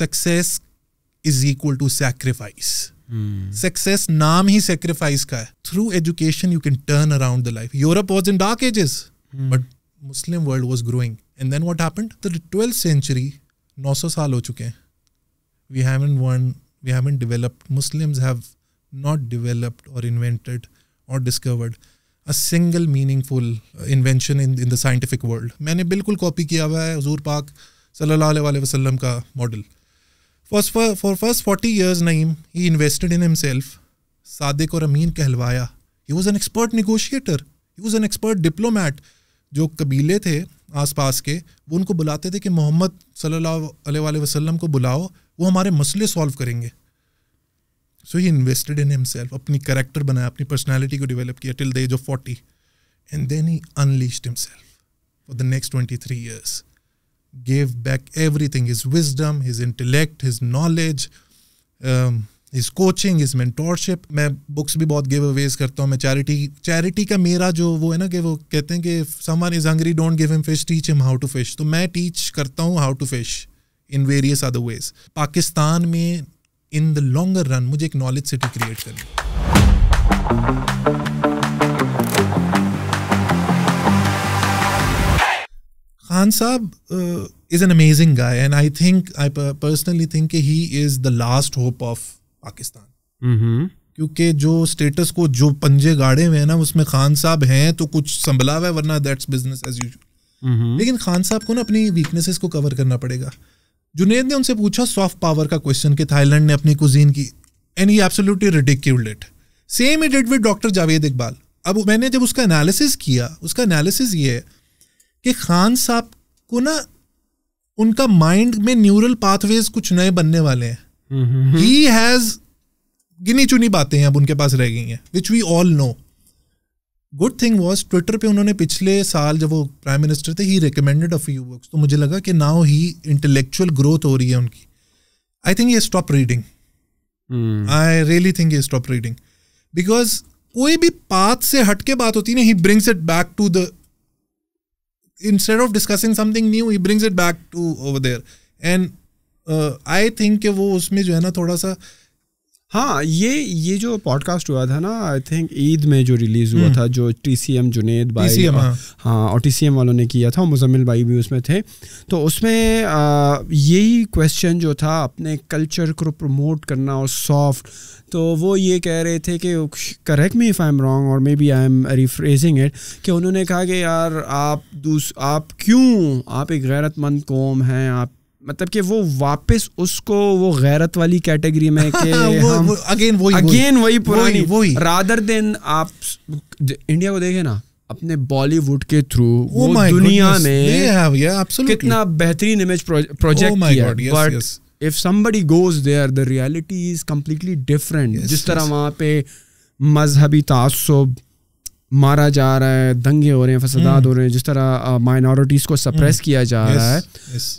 Success is equal to sacrifice success नाम ही sacrifice का है through education you can turn around the life Europe was in dark ages but Muslim world was growing and then what happen twelfth century नौ सौ साल हो चुके हैं वी इन वर्न we in developed Muslim have not developed और invented और discovered a single meaningful invention in in the scientific world मैंने बिल्कुल कॉपी किया हुआ है हजूर पाक सल्ला वसलम का model Was for, for first 40 years, Naeem, he invested in himself. Sadiq or Amin कहलवाया. He was an expert negotiator. He was an expert diplomat. जो कबीले थे आसपास के वो उनको बुलाते थे कि मोहम्मद सल्लल्लाहु अलैहि वसल्लम को बुलाओ वो हमारे मसले सॉल्व करेंगे so he invested in himself अपनी करेक्टर बनाया अपनी पर्सनैलिटी को डेवलप किया till the age of forty and then he unleashed himself for the next twenty three years gave back everything his wisdom, his intellect, his knowledge, um, his coaching, his mentorship. I books bhi bahut giveaways karta hu. charity charity ka mera jo wo hai na ke wo kehte hain ke if someone is hungry don't give him fish teach him how to fish. So I teach karta hu how to fish in various other ways. Pakistan mein in the longer run mujhe ek knowledge city create karni. Khan sahab is an amazing guy and I think I personally think think he is the last hope of mm-hmm. क्योंकि जो status को जो पंजे गाड़े हुए हैं ना उसमें खान साहब हैं तो कुछ संभला हुआ है वरना दैट्स बिजनेस एज यूज लेकिन खान साहब को ना अपनी वीकनेसेस को कवर करना पड़ेगा जुनेद ने उनसे पूछा सॉफ्ट पावर का क्वेश्चन कि थाईलैंड ने अपनी कुजीन की and he absolutely ridiculed it same it did with doctor Javed Iqbal अब मैंने जब उसका एनालिसिस किया उसका एनालिसिस ये है कि खान साहब को ना उनका माइंड में न्यूरल पाथवेज कुछ नए बनने वाले हैं ही हैज गिनी चुनी बातें अब उनके पास रह गई हैं which we all know good thing was Twitter पे उन्होंने पिछले साल जब वो प्राइम मिनिस्टर थे he recommended a few books तो मुझे लगा कि नाउ ही इंटेलेक्चुअल ग्रोथ हो रही है उनकी आई थिंक ये stop reading I really think ये स्टॉप रीडिंग बिकॉज कोई भी पाथ से हटके बात होती ना he brings it back to the instead of discussing something new he brings it back to over there and I think वो उसमें जो है ना थोड़ा सा हाँ ये ये जो पॉडकास्ट हुआ था ना आई थिंक ईद में जो रिलीज हुआ hmm. था जो टी सी एम जुनेद भाई TCM, हाँ।, हाँ और टी सी एम वालों ने किया था मुजम्मिल भाई भी उसमें थे तो उसमें uh, यही क्वेश्चन जो था अपने कल्चर को प्रमोट करना और सॉफ्ट तो वो ये कह रहे थे कि correct me if I am wrong और maybe I am rephrasing it कि उन्होंने कहा कि यार आप दूस आप क्यों आप एक गैरतमंद कौम हैं आप मतलब कि वो वापस उसको वो गैरत वाली कैटेगरी में कि हम अगेन वही अगेन वही पुरानी वही रादर देन आप इंडिया को देखें ना अपने बॉलीवुड के थ्रू oh वो दुनिया goodness, में yeah, yeah, कितना बेहतरीन इमेज प्रोजेक्ट oh किया but if somebody goes there the reality is completely different जिस तरह yes. वहाँ पे मजहबी तसब मारा जा रहा है दंगे हो रहे हैं फसादात हम्म। हो रहे हैं जिस तरह माइनॉरिटीज को सप्रेस हम्म। किया जा रहा है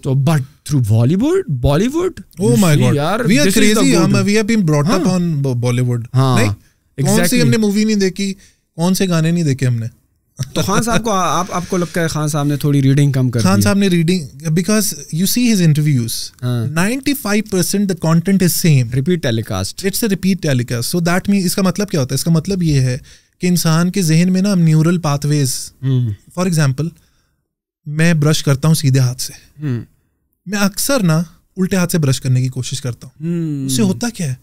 तो but through Bollywood Bollywood oh my god यार we are crazy we have been brought up on Bollywood हां कौन हमने मूवी नहीं देखी कौन से गाने नहीं देखे हमने तो खान साहब को आप आपको लगता है खान साहब ने थोड़ी रीडिंग कम कर खान साहब ने reading because you see his interviews ninety five percent the content is same repeat telecast it's a repeat telecast so that mean इसका मतलब क्या होता है इसका मतलब ये है कि इंसान के जहन में ना न्यूरल पाथवेज फॉर एग्जाम्पल मैं ब्रश करता हूँ सीधे हाथ से hmm. मैं अक्सर ना उल्टे हाथ से ब्रश करने की कोशिश करता हूँ hmm. उससे होता क्या है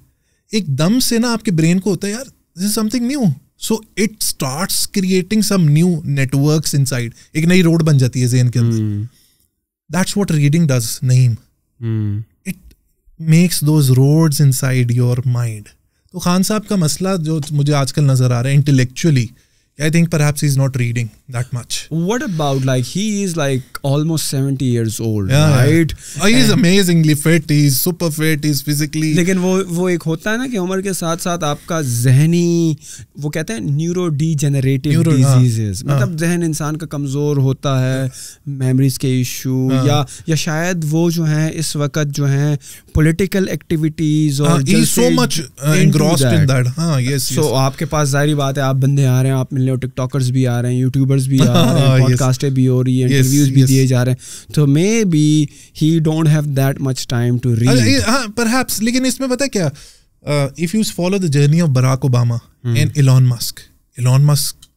एकदम से ना आपके ब्रेन को होता है यार this is something new so it start creating some new network inside एक नई रोड बन जाती है जेन के अंदर that's what reading does Naeem it makes those road inside your mind तो खान साहब का मसला जो मुझे आजकल नजर आ रहा है intellectually I think perhaps he's not reading that much. What about like he is like almost 70 years old, yeah, right? Yeah. Oh, he's and amazingly fit. He's super fit. He's physically. लेकिन वो वो एक होता है ना कि उम्र के साथ साथ आपका जहनी वो कहते हैं न्यूरो डिजेनरेटिव डिजीजेस मतलब जहन इंसान का कमज़ोर होता है मेमोरीज के इशू हाँ। या या शायद वो जो हैं इस वक्त जो हैं पॉलिटिकल एक्टिविटीज और so much engrossed in that हां यस सो आपके पास जाहिर बात है आप बंदे आ रहे हैं आप मिल मिलने और टिकटॉकर्स भी आ रहे हैं यूट्यूबर्स भी आ रहे हैं पॉडकास्टें भी हो रही हैं इंटरव्यूज भी दिए जा रहे हैं तो maybe he don't have that much time to read हाँ परहैप्स लेकिन इसमें पता क्या if you follow the journey of Barack Obama and Elon Musk Elon Musk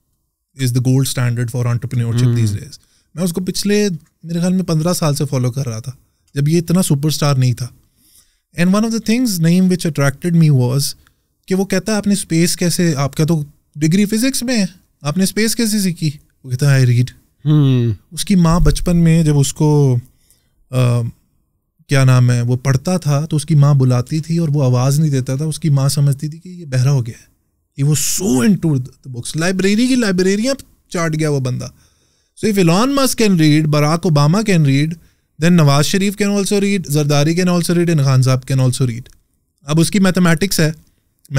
is the gold standard for entrepreneurship these days मैं उसको पिछले मेरे ख्याल में पंद्रह साल से फॉलो कर रहा था जब ये इतना सुपरस्टार नहीं था and one of the things Naeem which attracted me was कि वो कहता है आपने स्पेस कैसे आपका तो डिग्री फिजिक्स में है आपने स्पेस कैसे सीखी वो कहता है आई रीड हम्म। उसकी माँ बचपन में जब उसको क्या नाम है वो पढ़ता था तो उसकी माँ बुलाती थी और वो आवाज़ नहीं देता था उसकी माँ समझती थी कि ये बहरा हो गया है वो so into books library की लाइब्रेरियाँ चाट गया वो बंदा so if Elon Musk can read Barack Obama can read then Nawaz Sharif can also read Zardari can also read and Khan sahab can also read अब उसकी मैथमेटिक्स है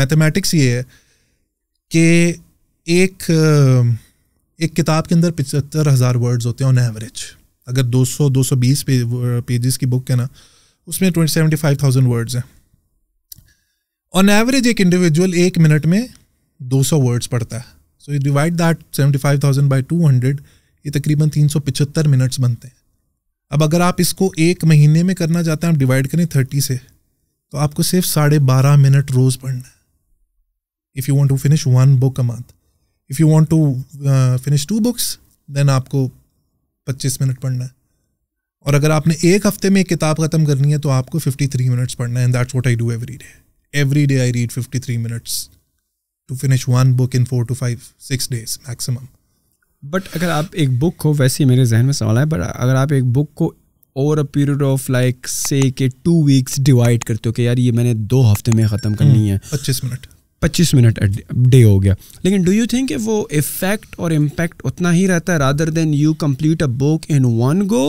मैथमेटिक्स ये है कि एक एक किताब के अंदर पचहत्तर हज़ार वर्ड्स होते हैं ऑन एवरेज अगर 200 220 पे, पेजेस की बुक है ना उसमें twenty seventy five thousand words हैं ऑन एवरेज एक इंडिविजुअल एक मिनट में 200 वर्ड्स पढ़ता है so you divide that seventy five thousand by two hundred ये तकरीबन तीन सौ पचहत्तर मिनट्स बनते हैं अब अगर आप इसको एक महीने में करना चाहते हैं आप डिवाइड करें थर्टी से तो आपको सिर्फ साढ़े बारह मिनट रोज़ पढ़ना है if you want to finish one book a month if you want to finish two books then आपको पच्चीस मिनट पढ़ना है और अगर आपने एक हफ्ते में एक किताब ख़त्म करनी है तो आपको फिफ्टी थ्री मिनट्स पढ़ना है and that's what I do every day every day I read three minutes to finish one book in four to five six days maximum but अगर आप एक बुक को वैसे ही मेरे जहन में सवाल है बट अगर आप एक बुक को over a period of like से के टू वीक्स डिवाइड करते हो कि यार ये मैंने दो हफ्ते में ख़त्म करनी हम्म, है पच्चीस मिनट पच्चीस मिनट डे हो गया लेकिन डू यू थिंक वो इफेक्ट और इम्पैक्ट उतना ही रहता है rather than you complete a book in one go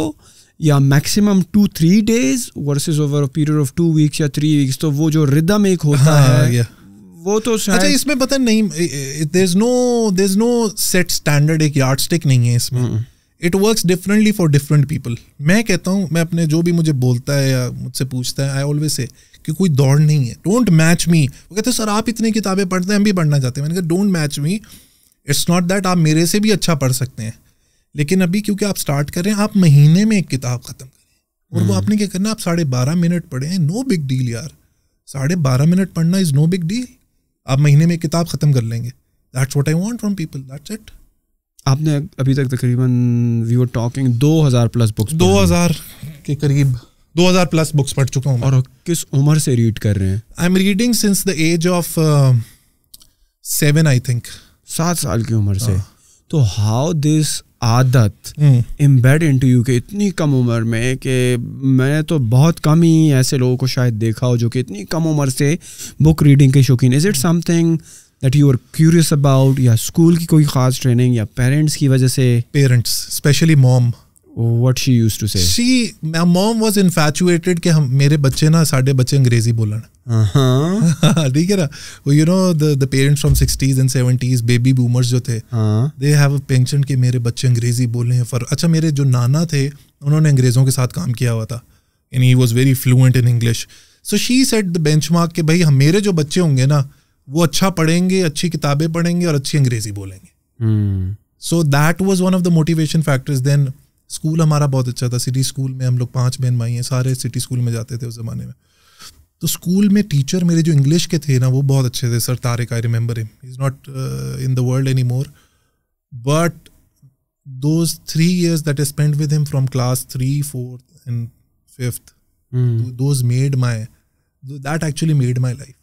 या maximum two three days versus over a period of two weeks या थ्री वीक्स तो वो जो रिदम एक होता हाँ, है yeah. वो तो अच्छा इसमें पता नहीं there no there is no set standard एक यार्ड स्टिक नहीं है इसमें it work differently for different people मैं कहता हूँ मैं अपने जो भी मुझे बोलता है या मुझसे पूछता है आई ऑलवेज से कि कोई दौड़ नहीं है डोंट मैच मी वो कहते सर आप इतनी किताबें पढ़ते हैं हम भी पढ़ना चाहते हैं मैंने कहा don't match me it's not that आप मेरे से भी अच्छा पढ़ सकते हैं लेकिन अभी क्योंकि आप स्टार्ट करें आप महीने में एक किताब ख़त्म करें और वो हम्म। आपने क्या करना आप साढ़े बारह मिनट पढ़े नो बिग डील यार साढ़े बारह मिनट पढ़ना इज़ नो बिग डील आप महीने में एक किताब ख़त्म कर लेंगे that's what I want from people that's it आपने अभी तक तकरीबन वी आर टॉकिंग दो हज़ार प्लस बुक्स दो हज़ार के करीब हजार प्लस बुक्स पढ़ चुका हूँ और किस उम्र से रीड कर रहे हैं I am reading since the age of seven I think सात साल की उम्र से हाँ। तो हाउ दिस आदत एम्बेड इन टू यू के इतनी कम उम्र में कि मैं तो बहुत कम ही ऐसे लोगों को शायद देखा हो जो कि इतनी कम उम्र से बुक रीडिंग के शौकीन is it something that you are curious about या स्कूल की कोई ख़ास ट्रेनिंग या पेरेंट्स की वजह से parents specially mom what she used to say she my mom was infatuated कि हम मेरे बच्चे ना साढ़े बच्चे अंग्रेजी बोलन uh-huh. ठीक है ना वो you know the the parents from sixties and seventies baby boomers जो थे दे हैव अ पेंशन कि मेरे बच्चे अंग्रेजी बोले हैं फर अच्छा मेरे जो नाना थे उन्होंने अंग्रेजों के साथ काम किया हुआ था and he was very fluent in English so she set the benchmark के भाई मेरे जो बच्चे होंगे ना वो अच्छा पढ़ेंगे अच्छी किताबें पढ़ेंगे और अच्छी अंग्रेजी बोलेंगे so that was one of the motivation factors then school हमारा बहुत अच्छा था सिटी स्कूल में हम लोग पाँच बहन भाई हैं सारे सिटी स्कूल में जाते थे उस ज़माने में तो स्कूल में टीचर मेरे जो इंग्लिश के थे ना वो बहुत अच्छे थे sir Tariq I remember him is not in the world any more but those three years that I spend with him from class three fourth and fifth those made my that actually made my life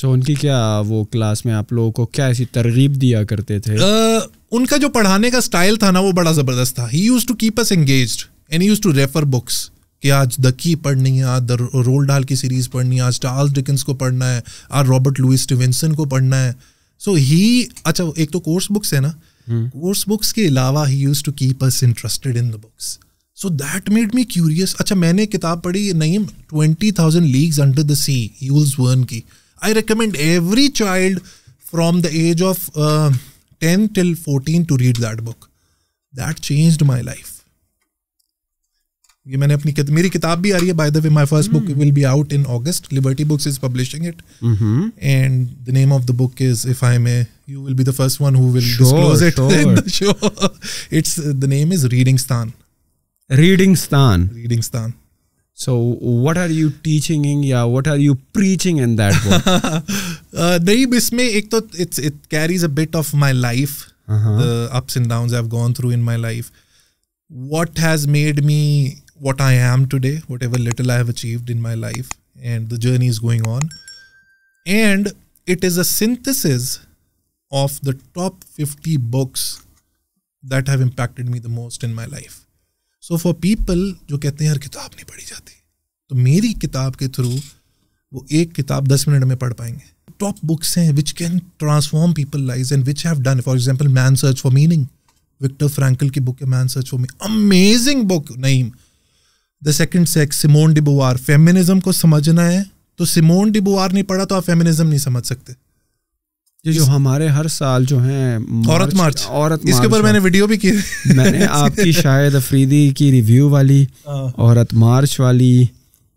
so उनकी क्या वो class में आप लोगों को क्या ऐसी तरगीब दिया करते थे uh, उनका जो पढ़ाने का स्टाइल था ना वो बड़ा ज़बरदस्त था he use to keep us engage and use to refer books कि आज द की पढ़नी है आज द रोल डाल की सीरीज़ पढ़नी है आज चार्ल्स डिकन्स को पढ़ना है आज रॉबर्ट लुइस स्टिवेंसन को पढ़ना है सो ही अच्छा एक तो कोर्स बुक्स है ना कोर्स हम्म। बुक्स के अलावा he use to keep us interested in the books so that made me curious अच्छा मैंने किताब पढ़ी Naeem twenty thousand leagues under the sea Jules Verne की I recommend every child from the age of 10 till 14 to read that book. That changed my life. ये मैंने अपनी कित, मेरी किताब भी आ रही है by the way my first book will be out in August Liberty Books is publishing it and the name of the book is if I may you will be the first one who will disclose it in the show it's the name is reading Sthan reading Sthan reading Sthan so, what are you teaching in yeah? What are you preaching in that book? uh, Naib, इसमें एक तो it carries a bit of my life, uh-huh. the ups and downs I've gone through in my life. What has made me what I am today, whatever little I have achieved in my life, and the journey is going on. And it is a synthesis of the top 50 books that have impacted me the most in my life. So for people जो कहते हैं यार किताब नहीं तो मेरी किताब के थ्रू वो एक किताब दस मिनट में पढ़ पाएंगे टॉप बुक्स हैं which can transform people lives and which have done for example man search for meaning Viktor Frankl की बुक है man search for meaning amazing book Naeem the second sex Simone de Beauvoir feminism को समझना है तो Simone डिबोवार नहीं पढ़ा तो आप फेमिनिज्म नहीं समझ सकते जो, जो हमारे हर साल जो है औरत मार्च औरत इसके ऊपर मैंने वीडियो भी की मैंने आपकी शायद अफरीदी की रिव्यू वाली हाँ। औरत मार्च वाली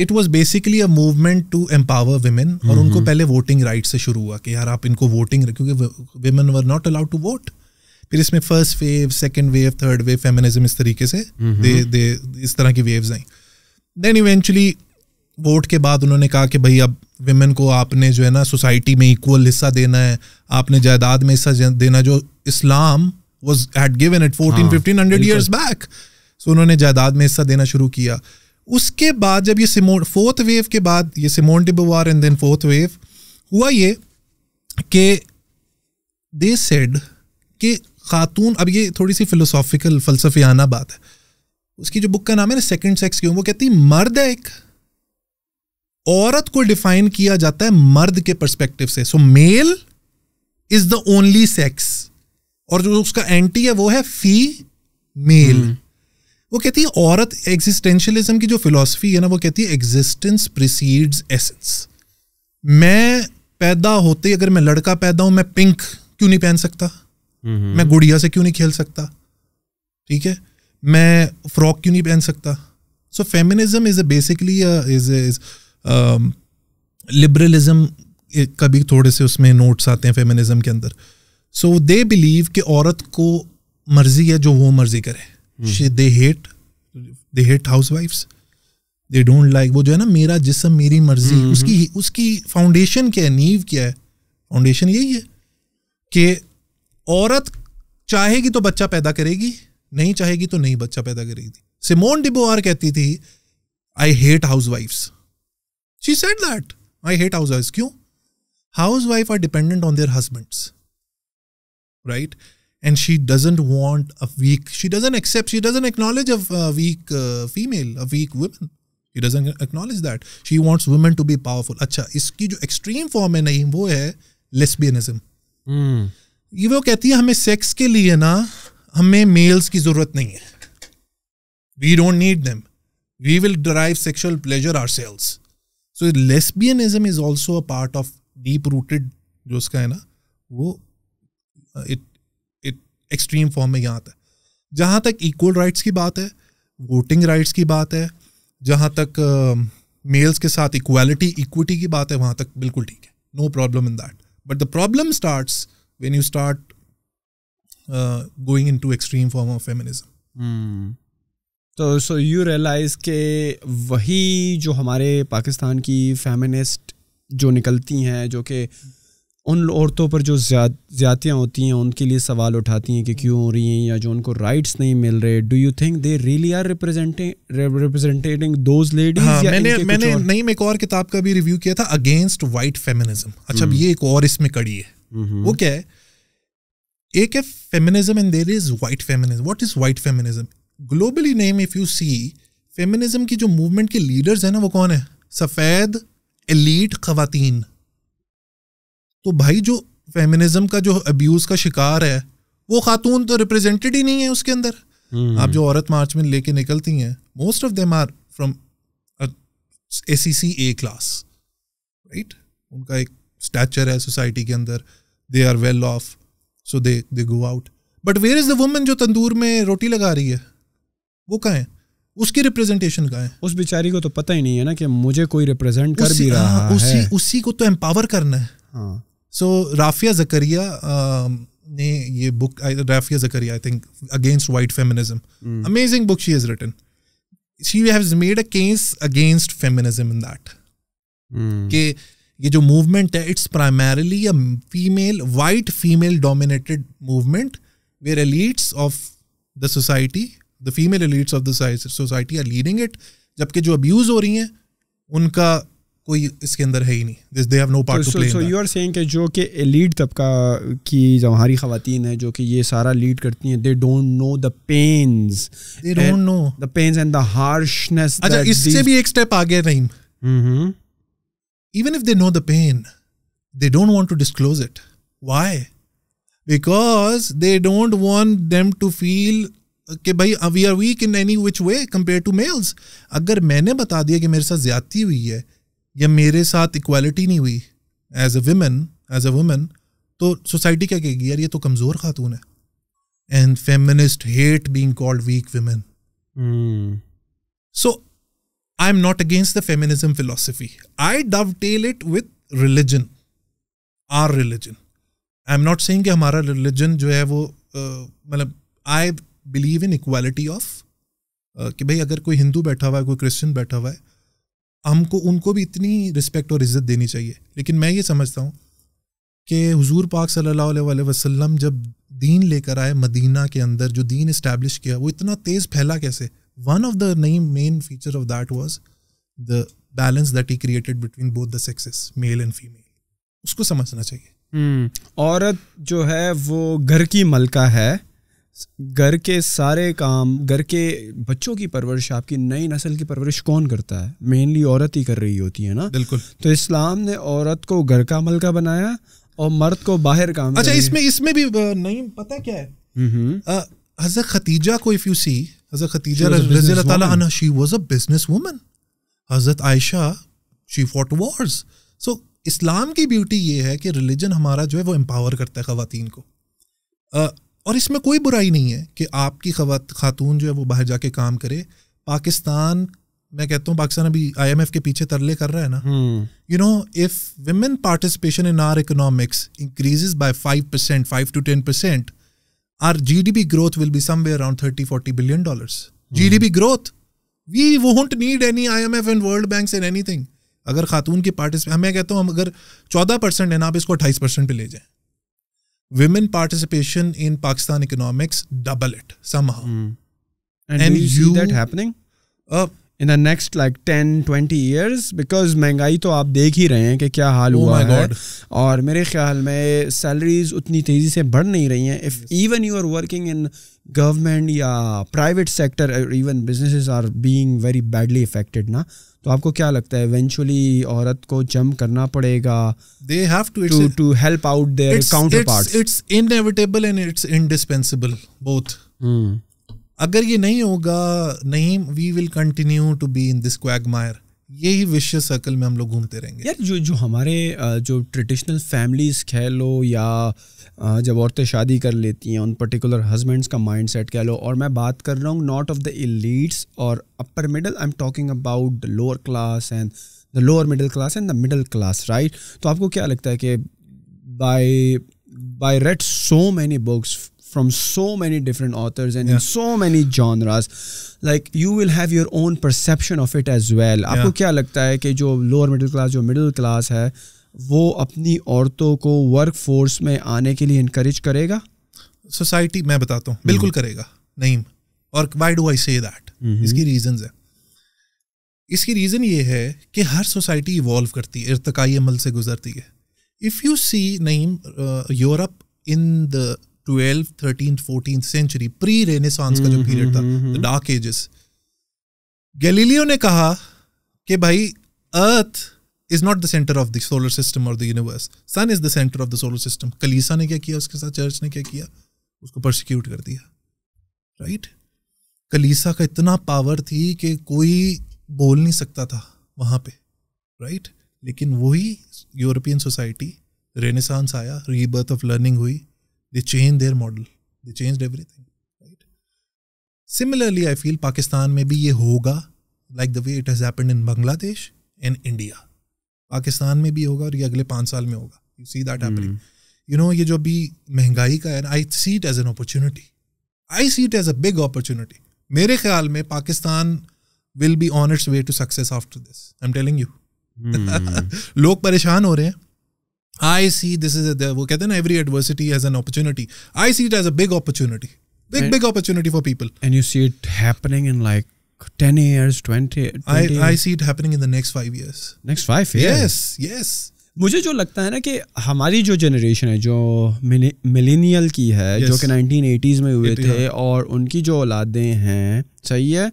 it was basically a movement to empower women और mm-hmm. उनको पहले वोटिंग राइट से शुरू हुआ कि यार आप इनको वोटिंग क्योंकि women were not allowed to vote फिर इसमें first wave second wave third wave feminism इस तरीके से mm-hmm. दे दे इस तरह की वेव्स आई देन इवेंचुअली वोट के बाद उन्होंने कहा कि भाई अब वेमेन को आपने जो है ना सोसाइटी में इक्वल हिस्सा देना है आपने जायदाद में हिस्सा देना जो Islam was had given at fourteen fifteen hundred years back so उन्होंने जायदाद में हिस्सा देना शुरू किया उसके बाद जब ये सिमोन फोर्थ वेव के बाद ये Simone de Beauvoir and then fourth wave हुआ ये कि दे सेड कि खातून अब ये थोड़ी सी फिलोसॉफिकल फलसफियाना बात है उसकी जो बुक का नाम है ना सेकेंड सेक्स क्यों वो कहती मर्द है एक औरत को डिफाइन किया जाता है मर्द के परस्पेक्टिव से so male is the only sex और जो उसका एंटी है वो है फी मेल हम्म। वो कहती है औरत एग्जिस्टेंशलिज्म की जो फिलॉसफी है ना वो कहती है एग्जिस्टेंस प्रिसीड्स एसेंस मैं पैदा होते अगर मैं लड़का पैदा हूं मैं पिंक क्यों नहीं पहन सकता मैं गुड़िया से क्यों नहीं खेल सकता ठीक है मैं फ्रॉक क्यों नहीं पहन सकता so feminism is a basically is is liberalism कभी थोड़े से उसमें नोट्स आते हैं फेमिनिज्म के अंदर सो दे बिलीव कि औरत को मर्जी है जो वो मर्जी करे hmm. she, they hate they hate housewives they don't like वो जो है ना मेरा जिसम मेरी मर्जी mm -hmm. उसकी हम्म। उसकी फाउंडेशन क्या है नींव क्या है फाउंडेशन यही है कि औरत चाहेगी तो बच्चा पैदा करेगी नहीं चाहेगी तो नहीं बच्चा पैदा करेगी सिमोन डिबोआर कहती थी आई हेट हाउस वाइफ्स she said that I hate housewife क्यों housewife are dependent on their husbands right right? and she doesn't want a weak she doesn't accept she doesn't acknowledge a, a weak uh, female a weak woman she doesn't acknowledge that she wants women to be powerful अच्छा इसकी जो extreme form है नहीं वो है lesbianism. mm. ये वो कहती है हमें सेक्स के लिए ना हमें मेल्स की जरूरत नहीं है we don't need them we will derive sexual pleasure ourselves so lesbianism is also a part of deep rooted जो उसका है ना वो इट एक्सट्रीम फॉर्म में यहाँ तक जहाँ तक इक्वल राइट्स की बात है वोटिंग राइट्स की बात है जहाँ तक मेल्स uh, के साथ इक्वालिटी इक्विटी की बात है वहाँ तक बिल्कुल ठीक है no problem in that but the problem start when you start going into extreme form of feminism तो सो यू रियलाइज के वही जो हमारे पाकिस्तान की फेमिनिस्ट जो निकलती हैं जो कि उन औरतों पर जो ज्याद ज्यादतियाँ होती हैं उनके लिए सवाल उठाती हैं कि क्यों हो रही हैं या जो उनको राइट्स नहीं मिल रहे do you think they really are representing those ladies हाँ, मैंने मैंने नहीं मैं एक और किताब का भी रिव्यू किया था अगेंस्ट वाइट फेमिनिज्म अच्छा हम्म। ये एक और इसमें कड़ी है वो क्या है एक है feminism and there is white feminism what is white feminism globally Naeem if you see feminism की जो मूवमेंट के लीडर्स हैं ना वो कौन है सफ़ेद एलीट खातन तो भाई जो फेमिनिज्म का जो अब्यूज का शिकार है वो खातून तो रिप्रेजेंटेड ही नहीं है उसके अंदर hmm. आप जो औरत मार्च में लेके निकलती हैं most of them are from A C C A class right उनका एक स्टैचर है सोसाइटी के अंदर they are well off so they they go out but where is the women जो तंदूर में रोटी लगा रही है वो कहाँ है उसकी रिप्रेजेंटेशन का है उस बेचारी को तो पता ही नहीं है ना कि मुझे कोई रिप्रेजेंट कर भी रहा हाँ, है उसी उसी को तो एम्पावर करना है हाँ So Rafia Zakaria um, ने ये book Rafia Zakaria I think against white feminism. Hmm. Amazing book she has written. She has made a case against feminism in that. Mm. कि जो movement है it's primarily a female white female dominated movement where elites of the society the female elites of the society are leading it जबकि जो abuse हो रही हैं उनका कोई इसके अंदर है ही नहीं this they have no part to play so you are saying कि जो कि एलीट तबका की जवाहरी खवातीन है जो कि ये सारा लीड करती हैं they don't know the pains they don't know the pains and the harshness अच्छा इससे भी एक स्टेप आ गया hmm even if they know the pain they don't want to disclose it why because they don't want them to feel कि भाई we are weak in any which way compare to males अगर मैंने बता दिया कि मेरे साथ ज्यादती हुई है या मेरे साथ इक्वालिटी नहीं हुई as a women as a women तो सोसाइटी क्या कहेगी यार ये तो कमज़ोर खातून है and feminist hate being called weak women so I am not against the feminism philosophy I dovetail it with religion or religion I am not saying हमारा रिलीजन जो है वो मतलब I believe in equality of कि भाई अगर कोई हिंदू बैठा हुआ है कोई क्रिश्चियन बैठा हुआ है हमको उनको भी इतनी रिस्पेक्ट और इज़्ज़त देनी चाहिए लेकिन मैं ये समझता हूँ कि हुजूर पाक सल्लल्लाहु अलैहि वसल्लम जब दीन लेकर आए मदीना के अंदर जो दीन इस्टेब्लिश किया वो इतना तेज़ फैला कैसे वन ऑफ द नई main feature of that was the balance that he created between both the sexes male and female उसको समझना चाहिए हम्म, औरत जो है वो घर की मलका है घर के सारे काम घर के बच्चों की परवरिश आपकी नई नस्ल की परवरिश कौन करता है मेनली औरत ही कर रही होती है ना बिल्कुल तो इस्लाम ने औरत को घर का मल का बनाया और मर्द को बाहर काम अच्छा इसमें इसमें भी नहीं पता क्या है हम्म, हम्म। हजरत खतीजा को if you see Hazrat Khadija she was a business woman Hazrat Ayesha she fought wars so Islam की ब्यूटी ये है कि रिलीजन हमारा जो है वो एम्पावर करता है खातन को और इसमें कोई बुराई नहीं है कि आपकी खातून जो है वो बाहर जाके काम करे पाकिस्तान मैं कहता हूँ पाकिस्तान अभी आईएमएफ के पीछे तरले कर रहा है ना you know if women participation in our economics increases by five percent five to ten percent our G D P growth will be somewhere around thirty forty billion dollar G D P growth we won't need any I M F and World Bank and anything अगर खातून की participate मैं कहता हूँ अगर चौदह percent है ना आप इसको अट्ठाईस परसेंट पर ले जाए women participation in Pakistan economics double it somehow. Mm. And, and, do you, you see that happening? Uh, in the next like ten twenty years because महंगाई तो आप देख ही रहे हैं कि क्या हाल oh हुआ है और मेरे ख्याल में सैलरीज उतनी तेज़ी से बढ़ नहीं रही हैं if even you are working in government या private sector even business are being very badly affected ना तो आपको क्या लगता है इवेंचुअली औरत को जम करना पड़ेगा they have to to to help out their counterpart it's inevitable and it's indispensable both अगर ये नहीं होगा नहीं we will continue to be in this quagmire यही विश्व सर्कल में हम लोग घूमते रहेंगे यार जो जो हमारे uh, जो ट्रेडिशनल फैमिलीज कह लो या जब औरतें शादी कर लेती हैं उन पर्टिकुलर हस्बैंड्स का माइंड सेट कह लो और मैं बात कर रहा हूँ नॉट ऑफ द इलीट्स और upper middle I am talking about the lower class and the lower middle class and the middle class right तो आपको क्या लगता है कि by by read so many books from so many different authors and so many genres like you will have your own perception of it as well आपको क्या लगता है कि जो लोअर मिडिल क्लास जो मिडिल क्लास है वो अपनी औरतों को वर्क फोर्स में आने के लिए इनक्रेज करेगा सोसाइटी मैं बताता हूँ बिल्कुल हम्म। करेगा नहीं और why do I say that इसकी रीजन है इसकी रीज़न ये है कि हर सोसाइटी इवॉल्व करती है इरतकाई अमल से गुजरती है इफ़ यू सी नईम Europe in the twelve thirteen fourteen century pre renaissance का जो पीरियड हम्म, था डार्क एजेस गैलीलियो ने कहा कि भाई अर्थ is not the center of the solar system or the universe. Sun is the center of the solar system. Kalisa ne kya kiya uske saath church ne kya kiya? Usko persecute kar Right? Kalisa ka itna power thi ke koi bol nahi sakta tha wahan pe. Right? Lekin wohi European society, renaissance aya, rebirth of learning hui, they changed their model. They changed everything. Right? Similarly, I feel Pakistan mein bhi ye hoga like the way it has happened in Bangladesh and India. Pakistan में भी होगा और ये अगले पाँच साल में होगा you see that happening you know ये जो अभी महंगाई का है I see it as an opportunity I see it as a big opportunity मेरे ख्याल में Pakistan will be on its way to success after this I am telling you लोग परेशान हो रहे हैं आई सी दिस इज वो कहते हैं ना every adversity as an opportunity I see it as a big opportunity big big opportunity for people and you see it happening in like like 10 years 20, 20 I years. I see it happening in the next 5 years next 5 years yes yes मुझे जो लगता है ना कि हमारी जो generation है जो मिलेनियल की है yes. जो कि 1980s में हुए थे हाँ। और उनकी जो औलादें हैं सही है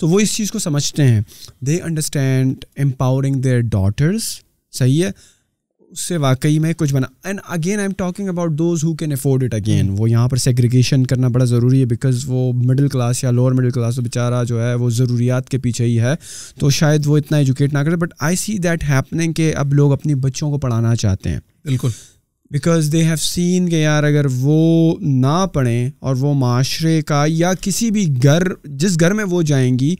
तो वो इस चीज़ को समझते हैं they understand empowering their daughters सही है उससे वाकई में कुछ बना and again I am talking about those who can afford it again वो यहाँ पर सेग्रीगेशन करना बड़ा ज़रूरी है बिकॉज वो मिडिल क्लास या लोअर मिडिल क्लास बेचारा जो है वो ज़रूरियात के पीछे ही है तो शायद वो इतना एजुकेट ना करे but I see that happening के अब लोग अपने बच्चों को पढ़ाना चाहते हैं बिल्कुल बिकॉज दे हैव सीन के यार अगर वो ना पढ़ें और वो माशरे का या किसी भी घर जिस घर में वो जाएंगी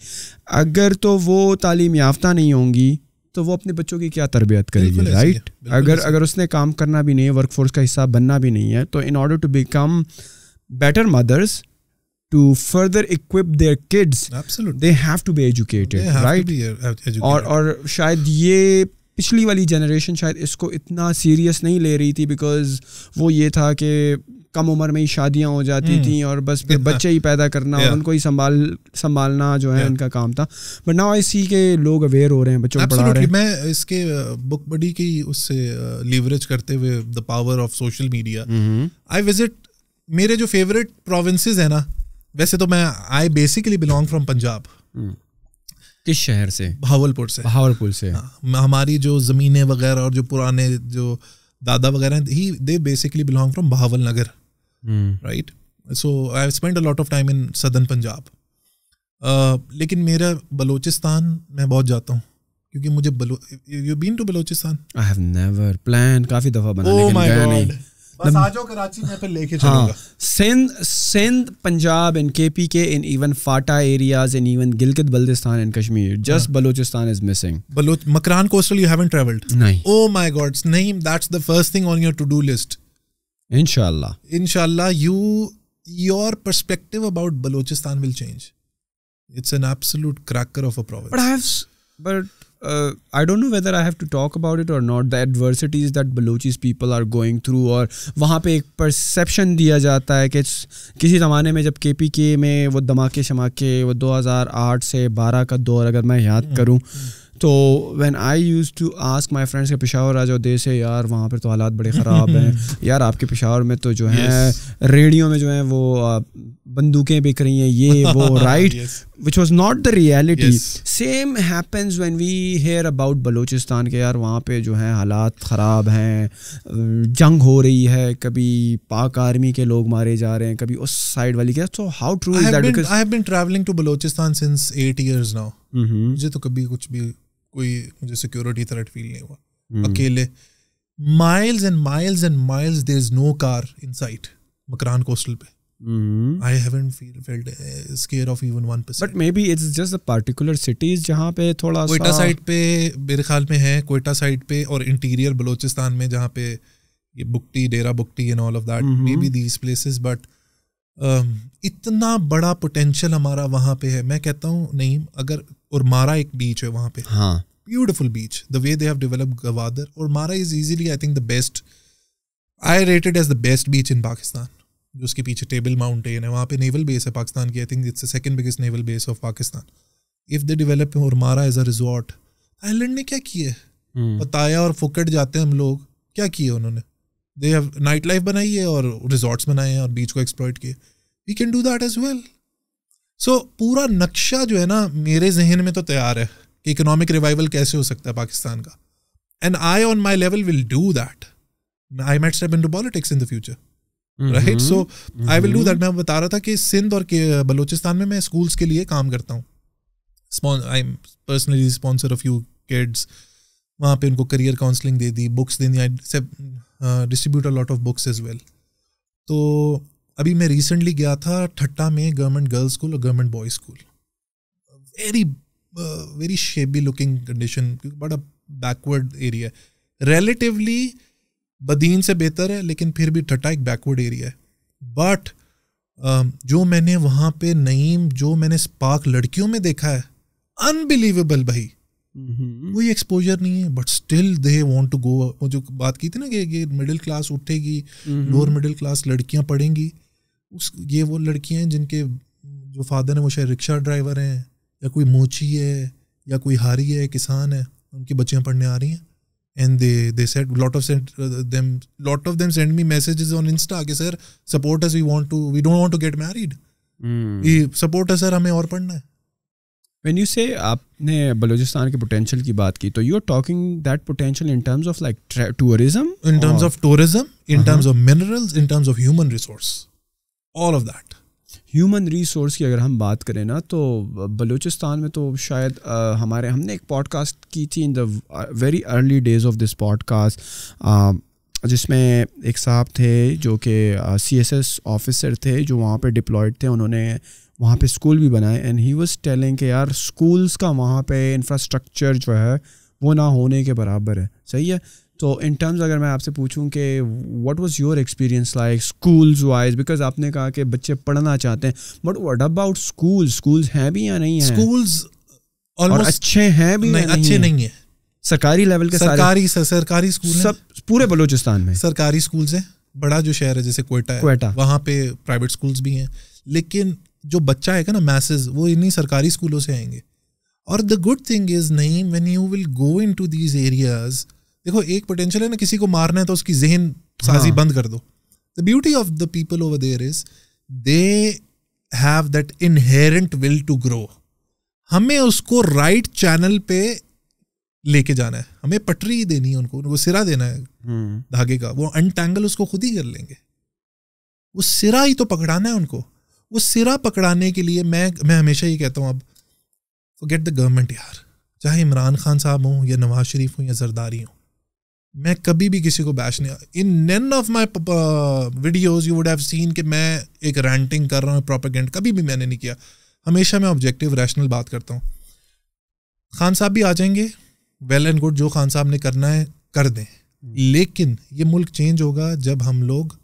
अगर तो वो तालीम याफ्ता नहीं होंगी तो वो अपने बच्चों की क्या तरबियत करेगी राइट अगर अगर उसने काम करना भी नहीं है वर्कफोर्स का हिस्सा बनना भी नहीं है तो in order to become better mothers to further equip their kids Absolutely. they have to be uh, educated और और शायद ये पिछली वाली जनरेशन शायद इसको इतना सीरियस नहीं ले रही थी बिकॉज वो ये था कि कम उम्र में ही शादियां हो जाती हम्म। थी और बस फिर बच्चे ही पैदा करना और उनको ही संभाल संभालना जो है उनका काम था बट नाउ आई सी के लोग अवेयर हो रहे हैं बच्चों को पढ़ा रहे हैं मैं इसके बुक बडी की उससे लीवरेज करते हुए the power of social media I visit मेरे जो फेवरेट प्रोविंसेस है ना वैसे तो मैं I basically belong from Punjab किस शहर से भावलपुर से भावलपुर से हाँ, हमारी जो ज़मीनें वगैरह और जो पुराने जो दादा वगैरह ही they basically belong from Bahawalnagar Hmm. right so i have spent a lot of time in southern punjab uh, lekin mera balochistan main bahut jata hu you been to balochistan i have never planned kafi dafa banane oh my my God. Send Punjab in KPK even even areas Gilgit-Baltistan and Kashmir. Just Balochistan is missing. Baloch Makran coastal, you haven't travelled. Oh ke That's the first thing on your to-do list. inshallah inshallah you your perspective about balochistan will change it's an absolute cracker of a province but i have but uh, I don't know whether I have to talk about it or not. The adversities that Balochis people are going through or वहाँ पे एक perception दिया जाता है कि किसी ज़माने में जब के पी के में वो धमाके शमाके वो 2008 से 12 का दौर अगर मैं याद करूँ hmm. तो when I used to ask my friends के पेशावर आ जाओ देश है यार वहाँ पर तो हालात बड़े ख़राब हैं यार आपके पेशावर में तो जो yes. है रेडियो में जो है वो बंदूकें बिक रही हैं ये वो right which was not the reality same happens when we hear about Balochistan के यार वहाँ पर जो है हालात ख़राब हैं जंग हो रही है कभी पाक आर्मी के लोग मारे जा रहे हैं कभी उस साइड वाली के so how true I have been travelling to Balochistan since eight years now मुझे तो कभी कुछ भी कोई मुझे सिक्योरिटी थ्रेट फील नहीं हुआ hmm. अकेले miles and miles and miles there is no car in sight Makran hmm. uh, coastal पे और इंटीरियर बलोचिस्तान में जहाँ पे Bugti Dera Bugti and all of that maybe these places but इतना बड़ा पोटेंशियल हमारा वहाँ पे है मैं कहता हूँ नहीं अगर और मारा एक बीच है वहाँ पे हाँ beautiful beach the way they have develop Gwadar Ormara is easily I think the best I rated as the best beach in Pakistan जो उसके पीछे टेबल माउंटेन है वहाँ पे नेवल बेस है पाकिस्तान की I think it's second biggest naval base of Pakistan if they develop Ormara as a resort Island ने क्या किया है बताया हम्म। और फुकट जाते हैं हम लोग क्या किए उन्होंने दे हैव नाइट लाइफ बनाई है और रिजॉर्ट्स बनाए हैं और बीच को एक्सप्लॉयट किए we can do that as well so पूरा नक्शा जो है ना मेरे जहन में तो तैयार है कि इकोनॉमिक रिवाइवल कैसे हो सकता है पाकिस्तान का and I on my level will do that I might step into politics in the future right so I will do that मैं बता रहा था कि सिंध और बलोचिस्तान में मैं स्कूल्स के लिए काम करता हूँ I am personally sponsor of you kids वहाँ पे उनको करियर काउंसलिंग दे दी बुक्स दे दी I distribute a lot of books as well तो अभी मैं रिसेंटली गया था ठट्टा में गवर्नमेंट गर्ल्स स्कूल और government boys school very very shabby looking condition बड़ा बैकवर्ड एरिया है रेलेटिवली बदीन से बेहतर है लेकिन फिर भी ठट्टा एक बैकवर्ड एरिया है बट um, जो मैंने वहाँ पे नईम जो मैंने स्पार्क लड़कियों में देखा है अनबिलीवेबल भाई हम्म। कोई एक्सपोजर नहीं है but still they want to go जो बात की थी ना कि ये मिडिल क्लास उठेगी लोअर मिडिल क्लास लड़कियां पढ़ेंगी उस ये वो लड़कियां हैं जिनके जो फादर हैं वो शायद रिक्शा ड्राइवर हैं या कोई मोची है या कोई हारी है किसान है उनकी बच्चियाँ पढ़ने आ रही हैं and they they set lot of sent them lot of them send me messages on Insta कि sir support us we want to we don't want to get married support है सर हमें और पढ़ना है when you say आपने बलोचिस्तान के potential की बात की तो you are talking that potential in terms of like tourism in terms of tourism in terms of minerals in terms of human resource all of that human resource की अगर हम बात करें ना तो बलूचिस्तान में तो शायद आ, हमारे हमने एक पॉडकास्ट की थी in the very early days of this podcast जिसमें एक साहब थे जो कि सी एस एस ऑफिसर थे जो वहाँ पर डिप्लॉयड थे उन्होंने वहाँ पे स्कूल भी बनाए एंड ही वॉज टेलिंग के यार स्कूल्स का वहाँ पे इंफ्रास्ट्रक्चर जो है वो ना होने के बराबर है सही है तो इन टर्म्स अगर मैं आपसे पूछूं कि what was your experience like schools wise because आपने कहा कि बच्चे पढ़ना चाहते हैं but what about school schools हैं भी या नहीं है स्कूल्स और अच्छे हैं भी नहीं, अच्छे नहीं है सरकारी लेवल के सरकारी सरकारी स्कूल सब पूरे बलोचिस्तान में सरकारी स्कूल्स हैं बड़ा जो शहर है जैसे कोयटा कोयटा वहाँ पे प्राइवेट स्कूल्स भी हैं लेकिन जो बच्चा है ना मैसेज वो इन्हीं सरकारी स्कूलों से आएंगे और द गुड थिंग इज़ नहीं when you will go into these areas देखो एक पोटेंशियल है ना किसी को मारना है तो उसकी जहन साजी हाँ. बंद कर दो the beauty of the people over there is they have that inherent will to grow हमें उसको राइट right चैनल पे लेके जाना है हमें पटरी देनी है उनको वो सिरा देना है हम्म। धागे का वो अनटैंगल उसको खुद ही कर लेंगे वो सिरा ही तो पकड़ाना है उनको वो सिरा पकड़ाने के लिए मैं मैं हमेशा ये कहता हूँ अब गेट द गवर्नमेंट यार चाहे इमरान खान साहब हों या नवाज शरीफ हों या जरदारी हों मैं कभी भी किसी को बैश नहीं in none of my videos you would have seen कि मैं एक रैंटिंग कर रहा हूँ प्रोपागेंड कभी भी मैंने नहीं किया हमेशा मैं ऑब्जेक्टिव रैशनल बात करता हूँ खान साहब भी आ जाएंगे वेल एंड गुड जो खान साहब ने करना है कर दें हम्म। लेकिन ये मुल्क चेंज होगा जब हम लोग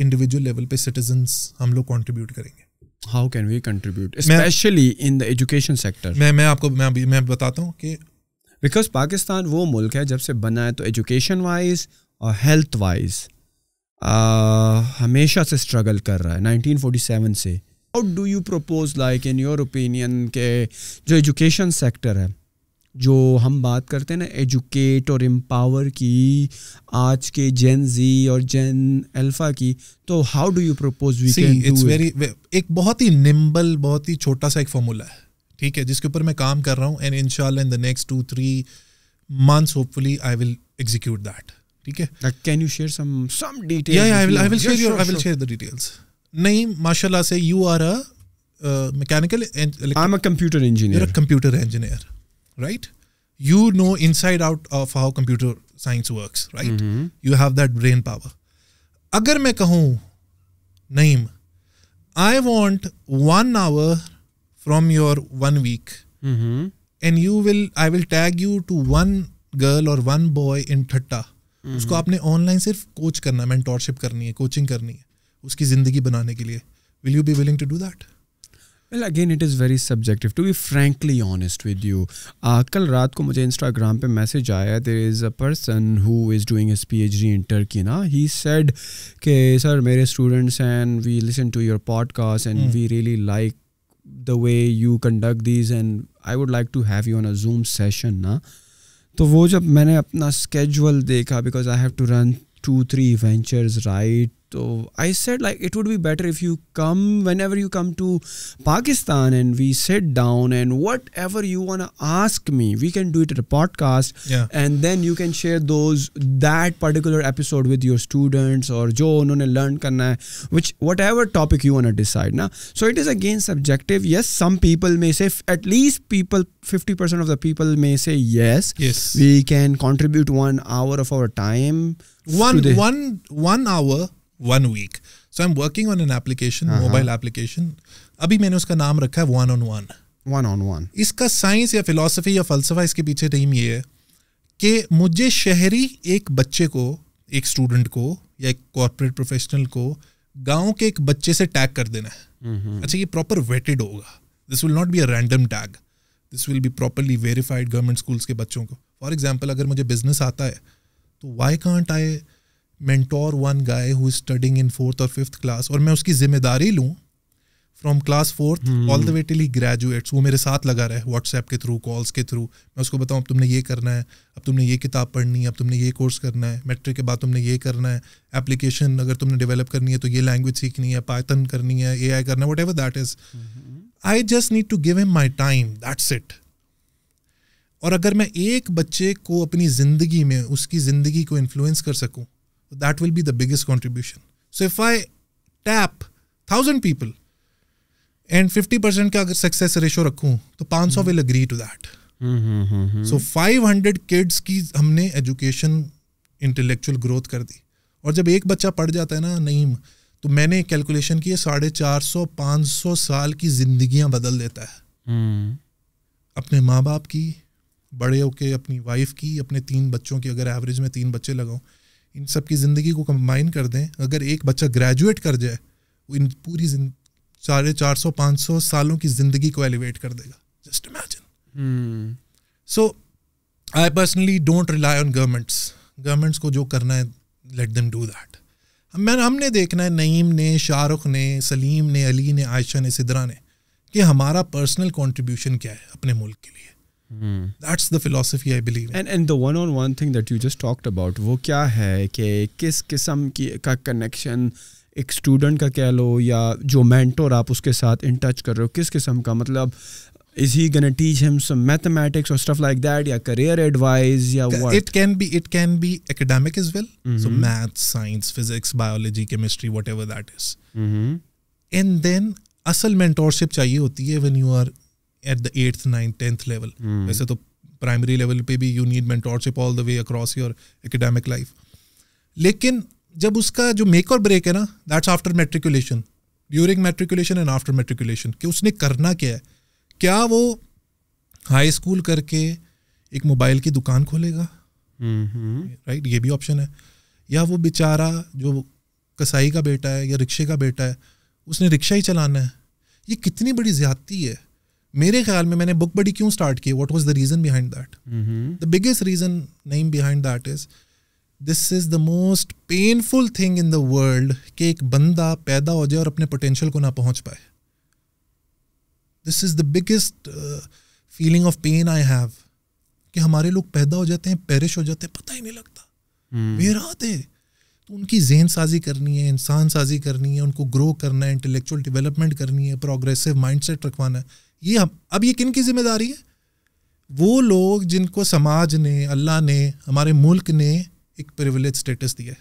इंडिविजुअल लेवल पे सिटीजन हम लोग कॉन्ट्रीब्यूट करेंगे how can we contribute specially in the education sector मैं मैं आपको मैं अभी मैं बताता हूँ कि बिकॉज पाकिस्तान वो मुल्क है जब से बना है तो एजुकेशन वाइज और हेल्थ वाइज हमेशा से स्ट्रगल कर रहा है 1947 से how do you propose like in your opinion के जो एजुकेशन सेक्टर है जो हम बात करते हैं ना एजुकेट और एम्पावर की आज के जेन जी और जेन अल्फा की तो how do you propose we can it's very एक बहुत ही निम्बल बहुत ही छोटा सा एक फॉर्मूला है ठीक है जिसके ऊपर मैं काम कर रहा हूँ एंड इंशाल्लाह in the next two three months hopefully I will execute that ठीक है can you share some some detail I will I will share your I will share the details नहीं माशाल्लाह से you are a mechanical I am a computer engineer computer engineer right? You know inside out of how computer science works, right? Mm-hmm. You have that brain power. अगर मैं कहूँ name, I want one hour from your one week, mm-hmm. and you will, I will tag you to one girl or one boy in Thatta. Mm-hmm. उसको आपने online सिर्फ coach करना है mentorship करनी है कोचिंग करनी है उसकी जिंदगी बनाने के लिए will you be willing to do that well again it is very subjective to be frankly honest with you uh, कल रात को मुझे इंस्टाग्राम पे मैसेज आया there is a person who is doing his PhD in Turkey ना ही said के sir मेरे students and we listen to your podcast and we really like the way you conduct these and I would like to have you on a Zoom session ना तो वो जब मैंने अपना स्केजुअल देखा because I have to run two three ventures right so I said like it would be better if you come whenever you come to Pakistan and we sit down and whatever you wanna ask me, we can do it at a podcast. Yeah. And then you can share those that particular episode with your students or जो उन्होंने learn करना which whatever topic you wanna decide ना. So it is again subjective. Yes, some people may say at least people 50% of the people may say yes. Yes. We can contribute one hour of our time. One one one hour one week so I am working on an application mobile application अभी मैंने उसका नाम रखा है one on one one on one इसका science या philosophy या फलसफा इसके पीछे टीम ये है कि मुझे शहरी एक बच्चे को एक स्टूडेंट को या एक कॉरपोरेट प्रोफेशनल को गांव के एक बच्चे से टैग कर देना है mm-hmm. अच्छा ये प्रॉपर वेटेड होगा this will not be a random tag this will be properly verified government schools के बच्चों को फॉर एग्जाम्पल अगर मुझे बिजनेस आता है तो why can't I mentor one guy who is studying in fourth or fifth class और मैं उसकी जिम्मेदारी लूँ from class fourth all the way till he graduates वो मेरे साथ लगा रहा है व्हाट्सएप के थ्रू कॉल्स के थ्रू मैं उसको बताऊँ अब तुमने ये करना है अब तुमने ये किताब पढ़नी है अब तुमने ये कोर्स करना है मेट्रिक के बाद तुमने ये करना है एप्लीकेशन अगर तुमने डेवलप करनी है तो ये लैंग्वेज सीखनी है पाइथन करनी है ए आई करना है whatever that is I just need to give him my time that's it और अगर मैं एक बच्चे को अपनी ज़िंदगी में उसकी ज़िंदगी को इन्फ्लुएंस कर सकूँ that will be the biggest contribution. So if I tap thousand people and 50% का अगर सक्सेस रेशो रखूँ तो 500 will agree to that so 500 kids की हमने एजुकेशन intellectual ग्रोथ कर दी और जब एक बच्चा पढ़ जाता है ना नहीं तो मैंने कैलकुलेशन की है साढ़े चार सौ पाँच सौ साल की जिंदगियां बदल देता है hmm. अपने माँ बाप की बड़े होके अपनी वाइफ की अपने तीन बच्चों की अगर एवरेज में तीन बच्चे लगाऊं इन सब की ज़िंदगी को कंबाइन कर दें अगर एक बच्चा ग्रेजुएट कर जाए वो इन पूरी साढ़े चार सौ पाँच सौ सालों की ज़िंदगी को एलिवेट कर देगा just imagine so I personally don't rely on governments governments को जो करना है लेट देम डू दैट मैं हमने देखना है नईम ने शाहरुख ने सलीम ने अली ने आयशा ने सिदरा ने कि हमारा पर्सनल कॉन्ट्रीब्यूशन क्या है अपने मुल्क के लिए Hmm. That's the philosophy I believe in. And and the one on one thing that you just talked about वो क्या है कि किस किस्म की का कनेक्शन एक स्टूडेंट का कह लो या जो मेंटोर आप उसके साथ इन टच कर रहे हो किस किस्म का मतलब is he going to teach him some mathematics or stuff like that yeah career advice yeah what it can be it can be academic as well mm -hmm. so math science physics biology chemistry whatever that is mm -hmm. and then असल mentorship चाहिए होती है when you are at the eighth ninth tenth level वैसे तो primary level पे भी you need mentorship all the way across your academic life लेकिन जब उसका जो मेक और ब्रेक है ना that's after matriculation during matriculation and after matriculation कि उसने करना क्या है क्या वो हाई स्कूल करके एक मोबाइल की दुकान खोलेगा राइट ये भी ऑप्शन है या वो बेचारा जो कसाई का बेटा है या रिक्शे का बेटा है उसने रिक्शा ही चलाना है ये कितनी बड़ी ज्यादती है मेरे ख्याल में मैंने बुक बड़ी क्यों स्टार्ट की what was the reason behind that the biggest reason name behind that is this is the most painful thing in the world कि एक बंदा पैदा हो जाए और अपने पोटेंशियल को ना पहुंच पाए this is the biggest feeling of pain I have कि हमारे लोग पैदा हो जाते हैं पेरिश हो जाते हैं पता ही नहीं लगता वेर mm. आते तो उनकी जहन साजी करनी है इंसान साजी करनी है उनको ग्रो करना है इंटेलेक्चुअल डेवलपमेंट करनी है प्रोग्रेसिव माइंड रखवाना है ये हम अब ये किन की जिम्मेदारी है वो लोग जिनको समाज ने अल्लाह ने हमारे मुल्क ने एक प्रिविलेज स्टेटस दिया है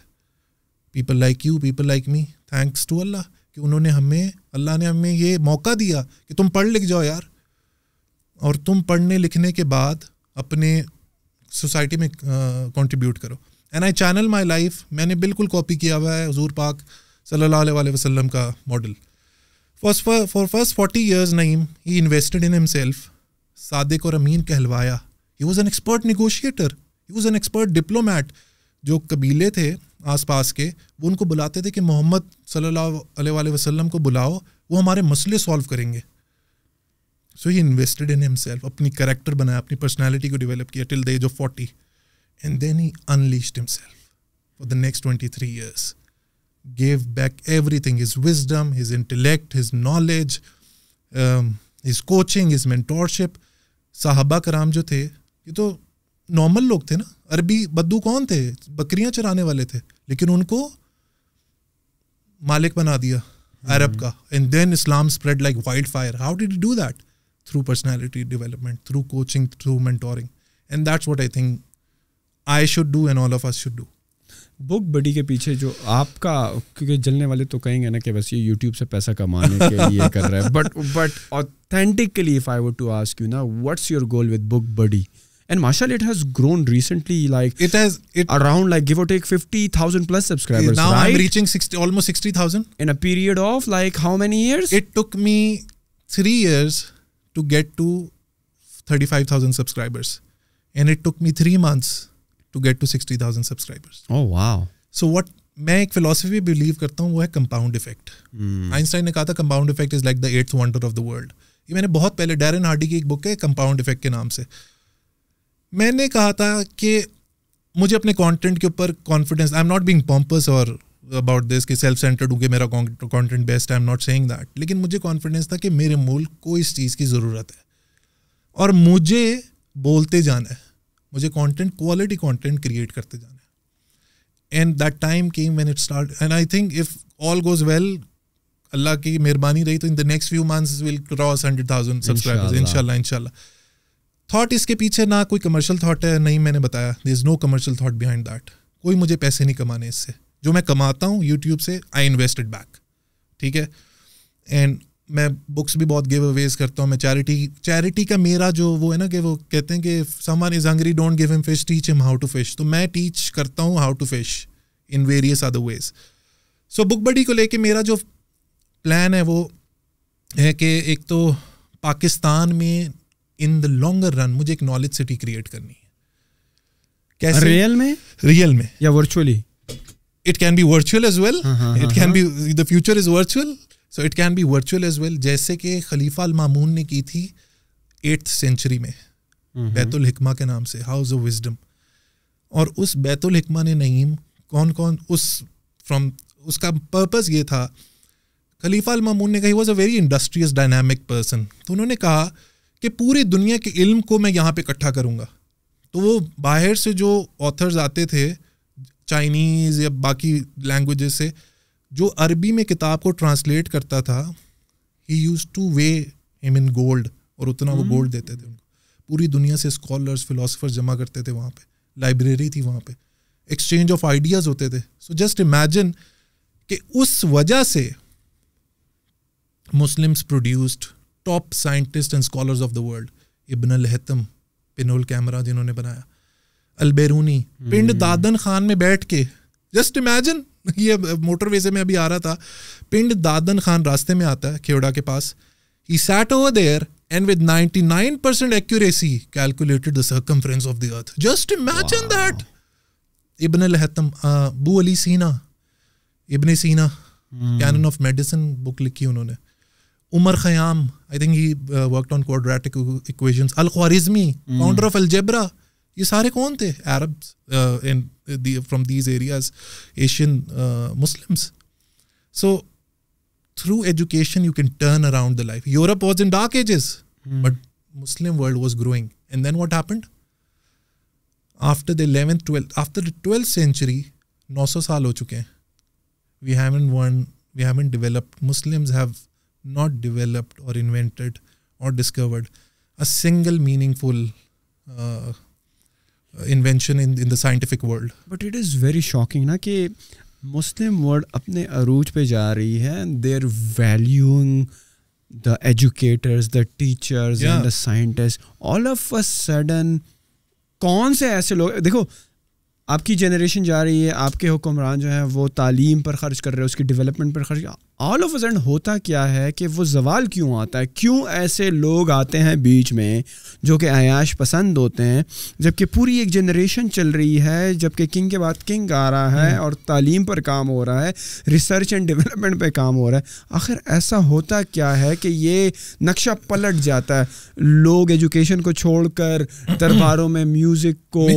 people like you people like me thanks to Allah कि उन्होंने हमें अल्लाह ने हमें ये मौका दिया कि तुम पढ़ लिख जाओ यार और तुम पढ़ने लिखने के बाद अपने सोसाइटी में कंट्रीब्यूट करो and I channel my life मैंने बिल्कुल कॉपी किया हुआ है हजूर पाक सल्लल्लाहु अलैहि वसल्लम का model First, for, for first 40 years, Naeem, he invested in himself. Sadiq or Amin कहलवाया. He was an expert negotiator. He was an expert diplomat. जो कबीले थे आसपास के वो उनको बुलाते थे कि मोहम्मद सल्लल्लाहु अलैहि वसल्लम को बुलाओ वो हमारे मसले सॉल्व करेंगे so he invested in himself अपनी करेक्टर बनाया अपनी पर्सनैलिटी को डेवलप किया till the age of forty and then he unleashed himself for the next twenty three years gave back everything his wisdom, his intellect, his knowledge, um, his coaching, his mentorship. Sahaba karam jo the, ye to normal log the na. Arabi baddu kaun the? Bakriyan charane wale the. Lekin unko malik bana diya. Arab ka. And then Islam spread like wildfire. How did he do that? Through personality development, through coaching, through mentoring. And that's what I think I should do and all of us should do. Book Buddy के पीछे जो आपका क्योंकि जलने वाले तो कहेंगे ना कि बस ये यूट्यूब से पैसा कमाने के लिए कर रहा है but but authentically if I would to ask you ना what's your goal with Book Buddy and Marshall, it has grown recently, like it has it around like give or take fifty thousand plus subscribers. Now I'm reaching sixty, almost sixty thousand in a period of like how many years? It took me three years to get to thirty-five thousand subscribers, and it took me three months to get to sixty thousand subscribers wow so what मैं एक philosophy believe करता हूँ वो है compound effect Einstein ने कहा था compound effect is like the eighth wonder of the world ये मैंने बहुत पहले डैरन हार्डी की एक बुक है कंपाउंड इफेक्ट के नाम से मैंने कहा था कि मुझे अपने कंटेंट के ऊपर confidence I am not being pompous और अबाउट दिस कि सेल्फ सेंटर्ड हूँ कि मेरा content best I am not saying that लेकिन मुझे कॉन्फिडेंस था कि मेरे मूल को इस चीज़ की ज़रूरत है और मुझे बोलते जाना है मुझे कंटेंट क्वालिटी कंटेंट क्रिएट करते जाना है and that time came when it start and I think if all goes well Allah की मेहरबानी रही तो in the next few months will cross hundred thousand subscribers इनशाला इनशाला थाट इसके पीछे ना कोई कमर्शियल थाट है नहीं मैंने बताया there is no commercial thought behind that कोई मुझे पैसे नहीं कमाने इससे जो मैं कमाता हूँ यूट्यूब से आई इन्वेस्टेड बैक ठीक है एंड मैं बुक्स भी बहुत गिव अवेज करता हूँ मैं चैरिटी चैरिटी का मेरा जो वो है ना कि वो कहते हैं कि someone is hungry don't give him fish teach him how to fish तो मैं टीच करता हूँ how to fish in various other ways so Book Buddy को लेके मेरा जो प्लान है वो है कि एक तो पाकिस्तान में इन द लॉन्गर रन मुझे एक नॉलेज सिटी क्रिएट करनी है कैसे रियल में रियल में या virtually it can be virtual as well it can be the future is virtual so it can be virtual as well जैसे कि खलीफा अल मामून ने की थी एट्थ सेंचुरी में बैतुल हिकमा के नाम से हाउस ऑफ विजडम और उस बैतुल हिकमा ने नईम कौन कौन उस फ्रॉम उसका पर्पस ये था खलीफा अल मामून ने कहा was a very industrious dynamic person तो उन्होंने कहा कि पूरी दुनिया के इल्म को मैं यहाँ पे इकट्ठा करूँगा तो वो बाहर से जो ऑथर्स आते थे चाइनीज़ या बाकी लैंग्वेज से जो अरबी में किताब को ट्रांसलेट करता था he use to weigh him in gold और उतना वो गोल्ड हम्म। देते थे उनको पूरी दुनिया से स्कॉलर्स फिलोसफर्स जमा करते थे वहाँ पे लाइब्रेरी थी वहाँ पे एक्सचेंज ऑफ आइडियाज़ होते थे सो जस्ट इमेजिन कि उस वजह से Muslims produced top scientist and scholars of the world Ibn Alhaytham pinhole camera जिन्होंने बनाया अलबेरूनी हम्म। पिंड दादन खान में बैठ के जस्ट इमेजिन ये मोटरवे से मैं अभी आ रहा था पिंड दादन खान रास्ते में आता है खेवड़ा के पास ही सैट over there and with 99% accuracy calculated the circumference of the earth. Just imagine wow. that. Ibn al-Haytham, uh, Abu Ali Sina, Ibn Sina, mm. Canon of Medicine book लिखी उन्होंने Umar Khayyam, I think he uh, worked on quadratic equations. Al-Khwarizmi, mm. founder of algebra. ये सारे कौन थे Arabs uh, in the, from these areas asian uh, muslims so through education you can turn around the life europe was in dark ages mm. but muslim world was growing and then what happened after the 11th 12th after the 12th century 900 saal ho chuke hain we haven't won we haven't developed muslims have not developed or invented or discovered a single meaningful uh, invention in in the scientific world but it is very shocking ना कि मुस्लिम world अपने अरूज पे जा रही है there valuing the educators the teachers teachers, yeah. and the scientists, all कौन से ऐसे लोग देखो आपकी जनरेशन जा रही है आपके हुक्मरान जो है वो तालीम पर खर्च कर रहे हैं उसकी डेवलपमेंट पर खर्च ऑल ऑफ सडन होता क्या है कि वो जवाल क्यों आता है क्यों ऐसे लोग आते हैं बीच में जो कि आयाश पसंद होते हैं जबकि पूरी एक जनरेशन चल रही है जबकि किंग के बाद किंग आ रहा है हम्म। और तालीम पर काम हो रहा है रिसर्च एंड डेवलपमेंट पे काम हो रहा है आखिर ऐसा होता क्या है कि ये नक्शा पलट जाता है लोग एजुकेशन को छोड़कर दरबारों में म्यूज़िक को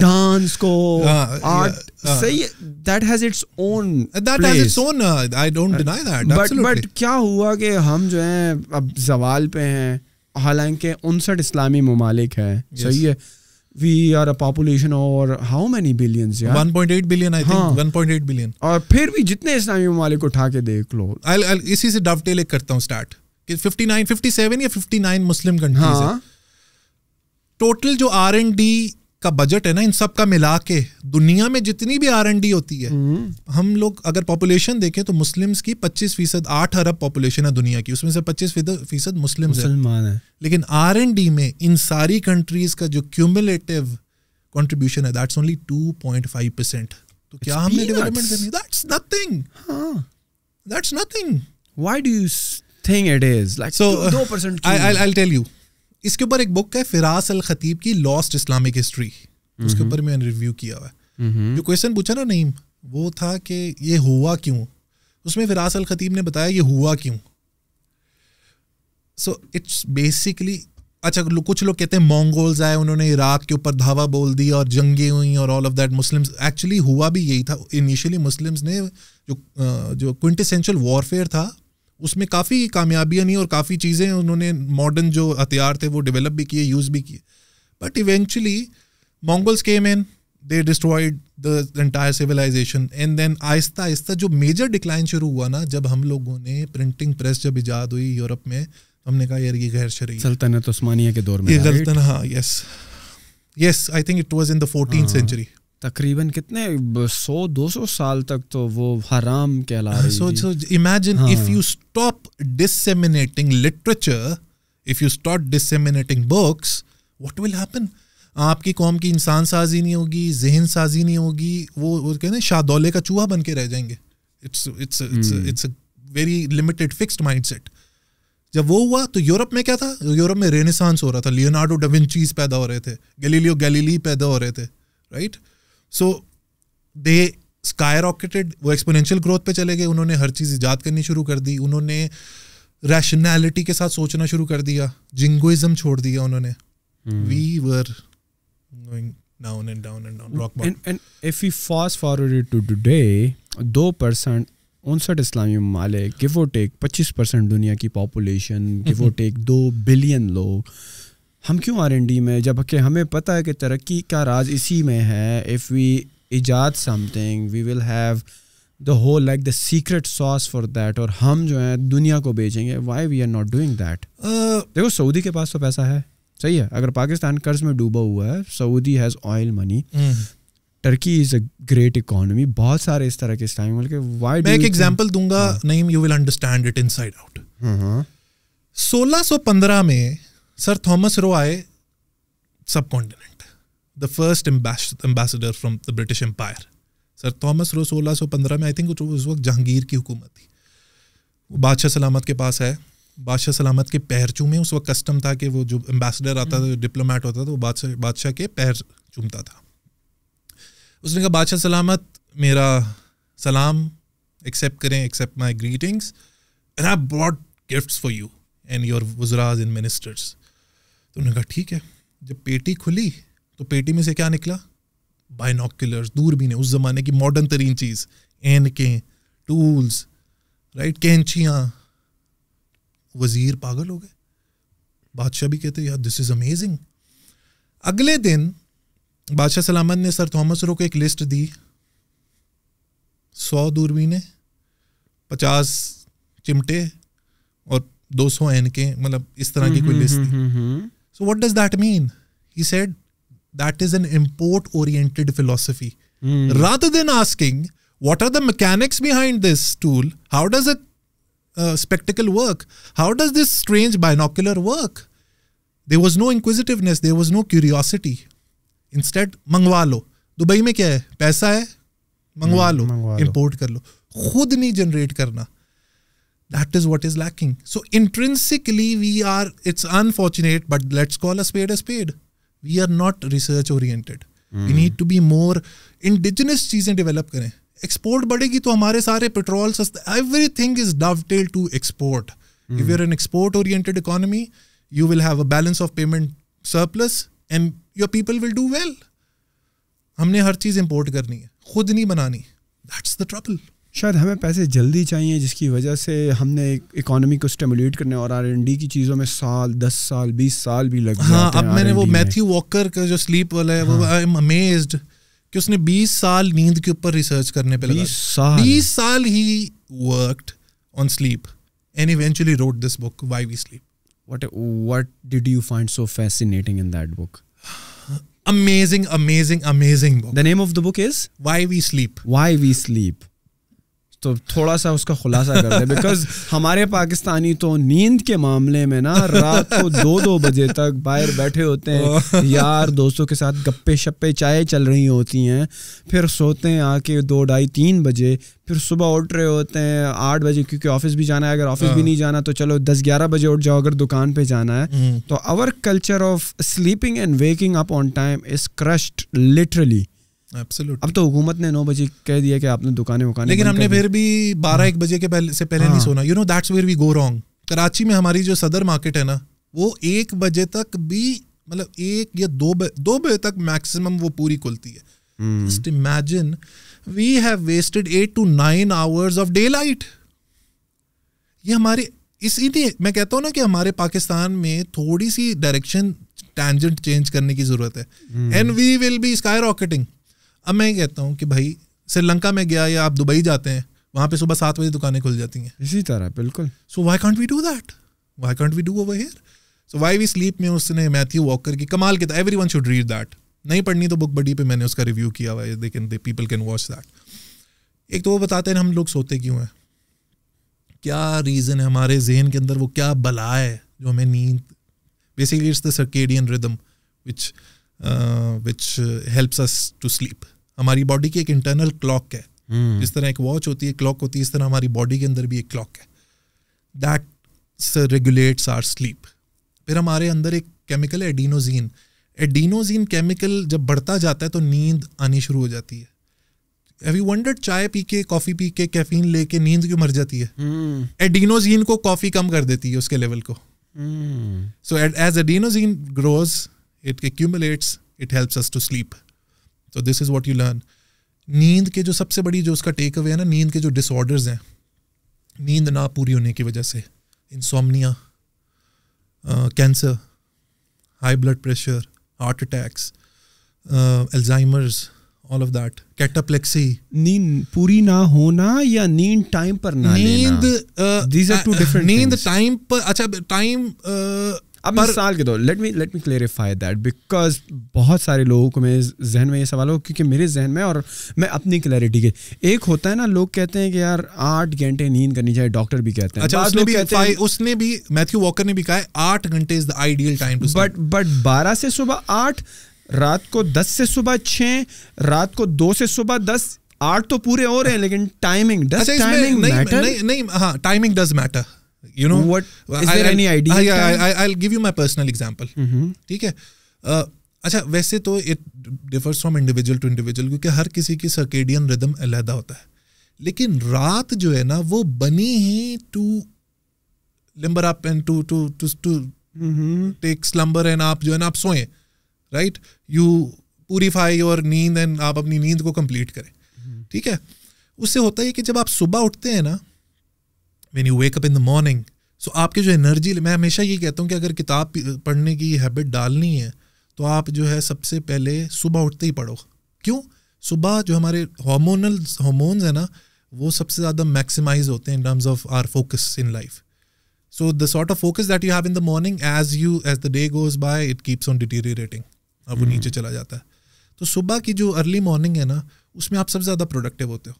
डांस को आर्ट हाँ, हाँ। सही that has its own that has its own I don't but क्या हुआ कि हम जो हैं अब जवाल पे हैं हालांकि उनसठ इस्लामी ममालिक हैं yes. सही है वी आर अ पॉपुलेशन और हाउ मेनी बिलियंस यार 1.8 बिलियन आई थिंक 1.8 बिलियन और फिर भी जितने इस्लामी ममालिक उठा के देख लो I'll, I'll, इसी से डबटेल एक करता हूँ स्टार्ट कि 59 57 या 59 मुस्लिम कंट्रीज हाँ. है टोटल जो आर एंड डी का बजट है ना इन सब का मिला के दुनिया में जितनी भी आर डी होती है हम्म। हम लोग अगर पॉपुलेशन देखें तो मुस्लिम्स की 25 फीसद आठ अरब पॉपुलेशन है दुनिया की उसमें से 25 फीसद मुस्लिम मुसलमान है लेकिन आर डी में इन सारी कंट्रीज का जो क्यूमुलेटिव कॉन्ट्रीब्यूशन है that's only two point five percent तो क्या हमने डेवलपमेंट करनी that's nothing that's nothing why do you it is like so 2% I'll, I'll tell you इसके ऊपर एक बुक है फिरास अल खतीब की लॉस्ट इस्लामिक हिस्ट्री उसके हम्म। ऊपर मैंने रिव्यू किया हुआ हम्म। जो क्वेश्चन पूछा ना नहीं वो था कि ये हुआ क्यों उसमें फिरास अल खतीब ने बताया ये हुआ क्यों सो इट्स बेसिकली अच्छा कुछ लोग कहते हैं मोंगोल्स आए उन्होंने इराक के ऊपर धावा बोल दिया और जंगें हुई और all of that Muslims actually हुआ भी यही था इनिशियली मुस्लिम्स ने जो जो क्विंटिसेंशल वॉरफेयर था उसमें काफ़ी कामयाबियाँ नहीं और काफ़ी चीज़ें उन्होंने मॉडर्न जो हथियार थे वो डेवलप भी किए यूज़ भी किए but eventually Mongols came in they destroyed the entire civilization and then आहिस्ता आहिस्ता जो मेजर डिक्लाइन शुरू हुआ ना जब हम लोगों ने प्रिंटिंग प्रेस जब ईजाद हुई यूरोप में हमने कहा यार ये गैर शरीर सल्तनत उस्मानिया के दौर में ये गलतन हाँ yes yes I think it was in the fourteen century तकरीबन कितने सौ दो सौ साल तक तो वो हराम कहला हाँ, रही so so imagine if you stop disseminating literature if you stop disseminating books what will happen आपकी कौम की इंसान साजी नहीं होगी जहन साजी नहीं होगी वो, वो कहते हैं शाहदौले का चूहा बन के रह जाएंगे it's it's it's it's a very limited fixed mindset जब वो हुआ तो यूरोप में क्या था यूरोप में रेनेसांस हो रहा था लियोनार्डो डविंचीज पैदा हो रहे थे गलीलियो गैलीली पैदा हो रहे थे right right? So they skyrocketed वो एक्सपोनेंशियल ग्रोथ पे चले गए उन्होंने हर चीज़ ईजाद करनी शुरू कर दी उन्होंने रैशनैलिटी के साथ सोचना शुरू कर दिया जिंगोइज्म छोड़ दिया उन्होंने we were going down and down and down rock bottom. And, and if we fast forward it दो परसेंट उनसठ इस्लामी ममालिक गिव और टेक पच्चीस परसेंट दुनिया की पॉपुलेशन गिव और टेक दो बिलियन लोग हम क्यों आर एंड डी में जबकि हमें पता है कि तरक्की का राज इसी में है इफ़ वी ईजाद something we will have the whole like the secret sauce for that और हम जो है दुनिया को बेचेंगे why we are not doing that देखो सऊदी के पास तो पैसा है सही है अगर पाकिस्तान कर्ज में डूबा हुआ है Saudi has oil money Turkey is a great economy बहुत सारे इस तरह के इस्लामी मुल्क वाई मैं एक एग्जाम्पल दूंगा नहीं you will understand it side out पंद्रह में सर थॉमस रो आए सब subcontinent the first ambassador from the British Empire sir Thomas Roe 1615 में आई थिंक उस वक्त जहांगीर की हुकूमत थी वो बादशाह सलामत के पास है बादशाह सलामत के पैर चूमे उस वक्त कस्टम था कि वो जो एम्बेसडर आता था डिप्लोमेट होता था वो बादशाह बादशाह के पैर चूमता था उसने कहा बादशाह सलामत मेरा सलाम एक्सेप्ट करें accept my greetings and I brought gift for you and your वजराज इन मिनिस्टर्स तो उन्होंने कहा ठीक है जब पेटी खुली तो पेटी में से क्या निकला बाइनोकुलर्स दूरबीन उस ज़माने की मॉडर्न तरीन चीज़ एनकें टूल्स राइट कैंचियाँ वज़ीर पागल हो गए बादशाह भी कहते यार दिस इज़ अमेजिंग अगले दिन बादशाह सलामत ने सर थॉमस रो को एक लिस्ट दी सौ दूरबीने पचास चिमटे और दो सौ एन के मतलब इस तरह की कोई हम्म, लिस्ट हम्म, थी हम्म, So, what does that mean? He said, that is an import oriented philosophy. Mm. Rather than asking, what are the mechanics behind this tool? How does a uh, spectacle work? How does this strange binocular work? There was no inquisitiveness, there was no curiosity. Instead, mangwalo. Dubai Dubai kya hai? Paisa hai? Mangwalo. मंगवा लो import कर लो खुद that is what is lacking so intrinsically we are it's unfortunate but let's call a spade a spade we are not research oriented we hmm. need to be more indigenous cheese and develop kare. export badegi to hamare sare petrol everything is dovetailed to export hmm. if you're an export oriented economy you will have a balance of payment surplus and your people will do well हमने हर चीज़ import करनी है खुद नहीं बनानी that's the trouble शायद हमें पैसे जल्दी चाहिए जिसकी वजह से हमने इकोनॉमी को स्टेमुलेट करने और आर की चीज़ों में साल दस साल बीस साल भी लग हाँ अब मैंने वो मैथ्यू वॉकर का जो स्लीप वाला है हाँ, वो आई एम अमेज्ड कि उसने बीस साल नींद के ऊपर रिसर्च करने पे बीस साल बीस साल he worked on sleep and eventually wrote this book why we sleep what what did you find so fascinating in that book amazing amazing amazing book the name of the book is why we sleep why we sleep तो थोड़ा सा उसका खुलासा कर दे because हमारे पाकिस्तानी तो नींद के मामले में ना रात को दो दो बजे तक बाहर बैठे होते हैं यार दोस्तों के साथ गप्पे शप्पे चाय चल रही होती हैं फिर सोते हैं आके दो ढाई तीन बजे फिर सुबह उठ रहे होते हैं आठ बजे क्योंकि ऑफिस भी जाना है अगर ऑफिस भी हाँ। नहीं जाना तो चलो दस ग्यारह बजे उठ जाओ अगर दुकान पे जाना है हम्म। तो our culture of sleeping and waking up on time is crushed literally Absolutely. अब तो हुकूमत ने नौ बजे कह दिया कि आपने दुकानें वुकानें लेकिन हमने फिर भी बारह हाँ. एक बजे के पहले से पहले हाँ। नहीं सोना you know that's where we go wrong Karachi में हमारी जो सदर मार्केट है ना वो एक बजे तक भी मतलब एक या दो बजे दो बजे तक मैक्सिमम वो पूरी खुलती है just imagine we have wasted eight to nine hours of daylight ये हमारे इसीलिए मैं कहता हूँ ना कि हमारे पाकिस्तान में थोड़ी सी डायरेक्शन टैंजेंट चेंज करने की जरूरत है and we will be skyrocketing अब मैं कहता हूँ कि भाई श्रीलंका में गया या आप दुबई जाते हैं वहाँ पे सुबह सात बजे दुकानें खुल जाती हैं इसी तरह बिल्कुल so why can't we do that why can't we do over here so why we sleep में उसने मैथ्यू वॉकर की कमाल के था everyone should read that नहीं पढ़नी तो बुक बडी पे मैंने उसका रिव्यू किया हुआ है they can they people can watch that एक तो वो बताते हैं हम लोग सोते क्यों हैं क्या रीज़न है हमारे जहन के अंदर वो क्या बला है जो हमें नींद basically it's the circadian rhythm which which helps us to sleep हमारी बॉडी की एक इंटरनल क्लॉक है hmm. जिस तरह एक वॉच होती है क्लॉक होती है इस तरह हमारी बॉडी के अंदर भी एक क्लॉक है दैट रेगुलेट्स आर स्लीप फिर हमारे अंदर एक केमिकल है एडीनोजीन एडीनोजीन केमिकल जब बढ़ता जाता है तो नींद आनी शुरू हो जाती है हैव यू वंडर्ड चाय पी के कॉफी पी के कैफीन लेके नींद क्यों मर जाती है एडिनोजीन hmm. को कॉफी कम कर देती है उसके लेवल को so as adenosine grows it accumulates it helps us to sleep तो this is what you learn नींद के जो सबसे बड़ी जो उसका टेक अवे है ना नींद के जो डिसऑर्डर्स हैं नींद ना पूरी होने की वजह से insomnia cancer high blood pressure heart attacks Alzheimer's all of that cataplexy नींद पूरी ना होना या नींद टाइम पर ना नींद टू डिफरेंट नींद टाइम पर अच्छा टाइम uh, अब मिसाल के दो let me let me clarify that because बहुत सारे लोगों को मेरे जहन में ये सवाल हो क्योंकि मेरे जहन में और मैं अपनी क्लैरिटी के एक होता है ना लोग कहते हैं कि यार आठ घंटे नींद करनी चाहिए डॉक्टर भी कहते हैं अच्छा उसने भी कहते हैं उसने भी मैथ्यू वॉकर ने भी कहा है आठ घंटे is the ideal time to but but बारह से सुबह आठ रात को दस से सुबह छः रात को दो से सुबह दस आठ तो पूरे हो रहे हैं लेकिन टाइमिंग डज टाइमिंग नहीं, नहीं, नहीं हाँ timing does matter you know what any idea I give you my personal example ठीक है uh, अच्छा वैसे तो it differs from individual to individual क्योंकि हर किसी की सर्केडियन रिदम अलहदा होता है लेकिन रात जो है ना वो बनी ही टू लिम्बर आप and to to to to take slumber and आप जो है ना आप सोएं राइट यू पूरीफाई योर नींद एंड आप अपनी नींद को कंप्लीट करें mm-hmm. ठीक है उससे होता है कि जब आप सुबह उठते हैं ना when you wake up in the morning so आपके जो एनर्जी मैं हमेशा ये कहता हूँ कि अगर किताब पढ़ने की हैबिट डालनी है तो आप जो है सबसे पहले सुबह उठते ही पढ़ो क्यों सुबह जो हमारे हार्मोनल हार्मोन्स हैं ना वो सबसे ज़्यादा मैक्सिमाइज होते हैं in terms of our focus in life so the sort of focus that you have in the morning as you as the day goes by it keeps on deteriorating अब वो hmm. नीचे चला जाता है तो सुबह की जो अर्ली मॉर्निंग है ना उसमें आप सबसे ज़्यादा प्रोडक्टिव होते हो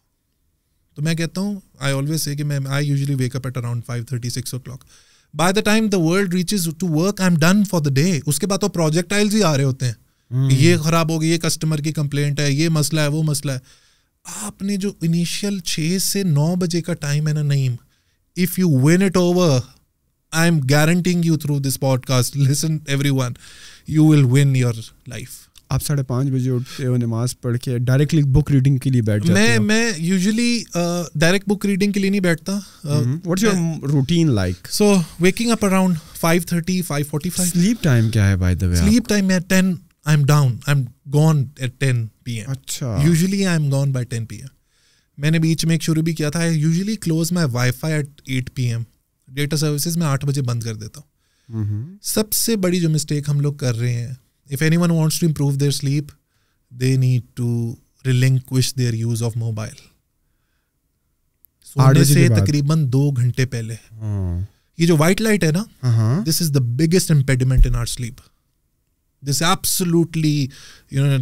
तो मैं कहता हूँ आई ऑलवेज से कि मैं I usually wake up at around five thirty six o'clock by the time the world reaches to work I am done for the day उसके बाद तो प्रोजेक्टाइल्स ही आ रहे होते हैं hmm. ये खराब हो गई ये कस्टमर की कंप्लेंट है ये मसला है वो मसला है आपने जो इनिशियल छः से नौ बजे का टाइम है ना Naeem if you win it over I am guaranteeing you through this podcast listen every one you will win your life आप साढ़े पाँच बजे उठते हो नमाज पढ़ के डायरेक्टली बुक रीडिंग के लिए बैठ जाते मैं हो। मैं यूजुअली डायरेक्ट बुक रीडिंग के लिए नहीं बैठता what's your routine like so waking up around 5:30 5:45 sleep time क्या है by the way sleep time मैं 10 I am down I am gone at 10 PM अच्छा usually I am gone by 10 PM मैंने बीच में एक शुरू भी किया था I usually close my WiFi at 8 PM data services मैं 8 बजे बंद कर देता हूँ mm-hmm. सबसे बड़ी जो मिस्टेक हम लोग कर रहे हैं if anyone wants to improve their sleep, they need to relinquish their use of mobile. सोने से तकरीबन दो घंटे पहले ये जो व्हाइट लाइट है ना this is the biggest impediment in our sleep this absolutely you know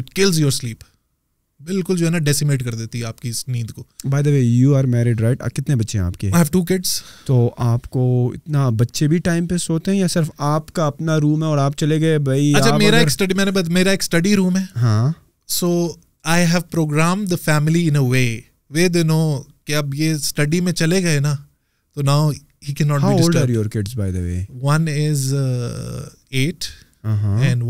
it बिल्कुल जो है ना डेसिमेट कर देती है आपकी इस नींद को by the way you are married right कितने बच्चे हैं आपके आई हैव टू किड्स तो आपको इतना बच्चे भी टाइम पे सोते हैं या सिर्फ आपका अपना रूम है और आप चले गए भाई अच्छा मेरा एक स्टडी मैंने मेरा एक स्टडी रूम है हाँ so I have program the family in a way way they know कि अब ये स्टडी में चले गए ना तो now he can not be disturb How old are your kids, by the way? One is uh, eight uh-huh. and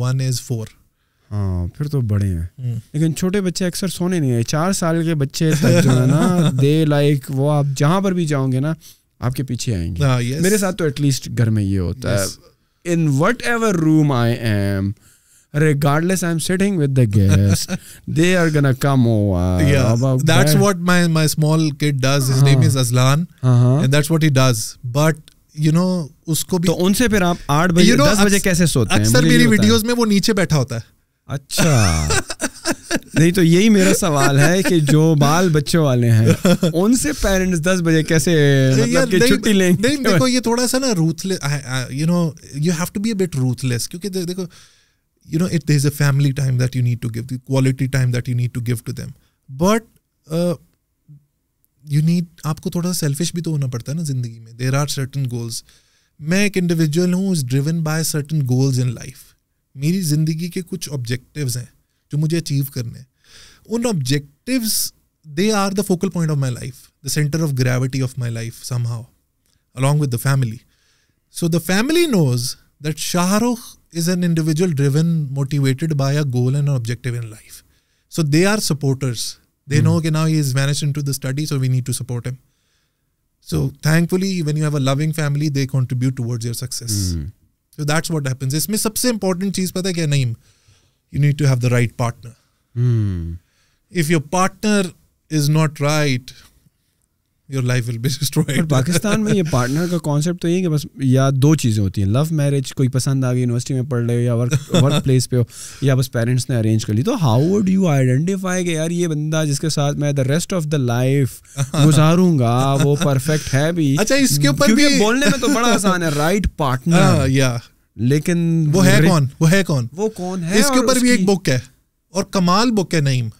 हाँ फिर तो बड़े हैं लेकिन छोटे बच्चे अक्सर सोने नहीं है चार साल के बच्चे तक जो है ना दे लाइक वो आप जहाँ पर भी जाओगे ना आपके पीछे आएंगे ah, yes. मेरे साथ तो एटलीस्ट घर में ये होता yes. है in whatever room I am regardless i'm sitting with the guests they are gonna come over yeah about that's bed. what my my small kid does his uh -huh. name is azlan uh -huh. and that's what he does but you know, उसको भी तो उनसे फिर आप आठ बजे you know, दस बजे कैसे सोते हैं अक्सर मेरी वीडियोस में वो नीचे बैठा होता है अच्छा नहीं तो यही मेरा सवाल है कि जो बाल बच्चों वाले हैं उनसे पेरेंट्स दस बजे कैसे मतलब छुट्टी लेंगे नहीं देखो ये थोड़ा सा ना ruthless you know you have to be a bit ruthless क्योंकि दे, देखो you know it is a family time that you need to give quality time that you need to give to them but you need आपको थोड़ा सा selfish भी तो होना पड़ता है ना जिंदगी में देर आर सर्टन गोल्स मैं एक इंडिविजुअल हूँ is driven by certain goals in life मेरी ज़िंदगी के कुछ ऑब्जेक्टिव्स हैं जो मुझे अचीव करने हैं उन objectives they are the focal point of my life the centre of gravity of my life somehow along is an individual driven, motivated by a goal and an objective in life. So they are supporters. They hmm. know, okay, now he is vanished into the study, so we need to support him. So thankfully, when you have a loving family, they contribute towards your success. Hmm. So that's what happens. इसमें सबसे important चीज पता है क्या You need to have the right partner. Hmm. If your partner is not right, your life will be destroyed Pakistan में ये partner का concept तो यही कि बस या दो चीज़ें होती हैं लव मैरिज कोई पसंद आ गई यूनिवर्सिटी में पढ़ रहे हो या वर्क वर्क प्लेस पे हो या बस पेरेंट्स ने अरेंज कर ली तो हाउ वुड यू आइडेंटिफाई कि यार ये बंदा जिसके साथ मैं the rest of the life गुजारूंगा वो परफेक्ट है भी अच्छा इसके ऊपर भी बोलने में तो बड़ा आसान है राइट हाँ, पार्टनर या लेकिन वो है कौन वो है कौन वो कौन है इसके ऊपर भी एक बुक है और कमाल बुक है नईम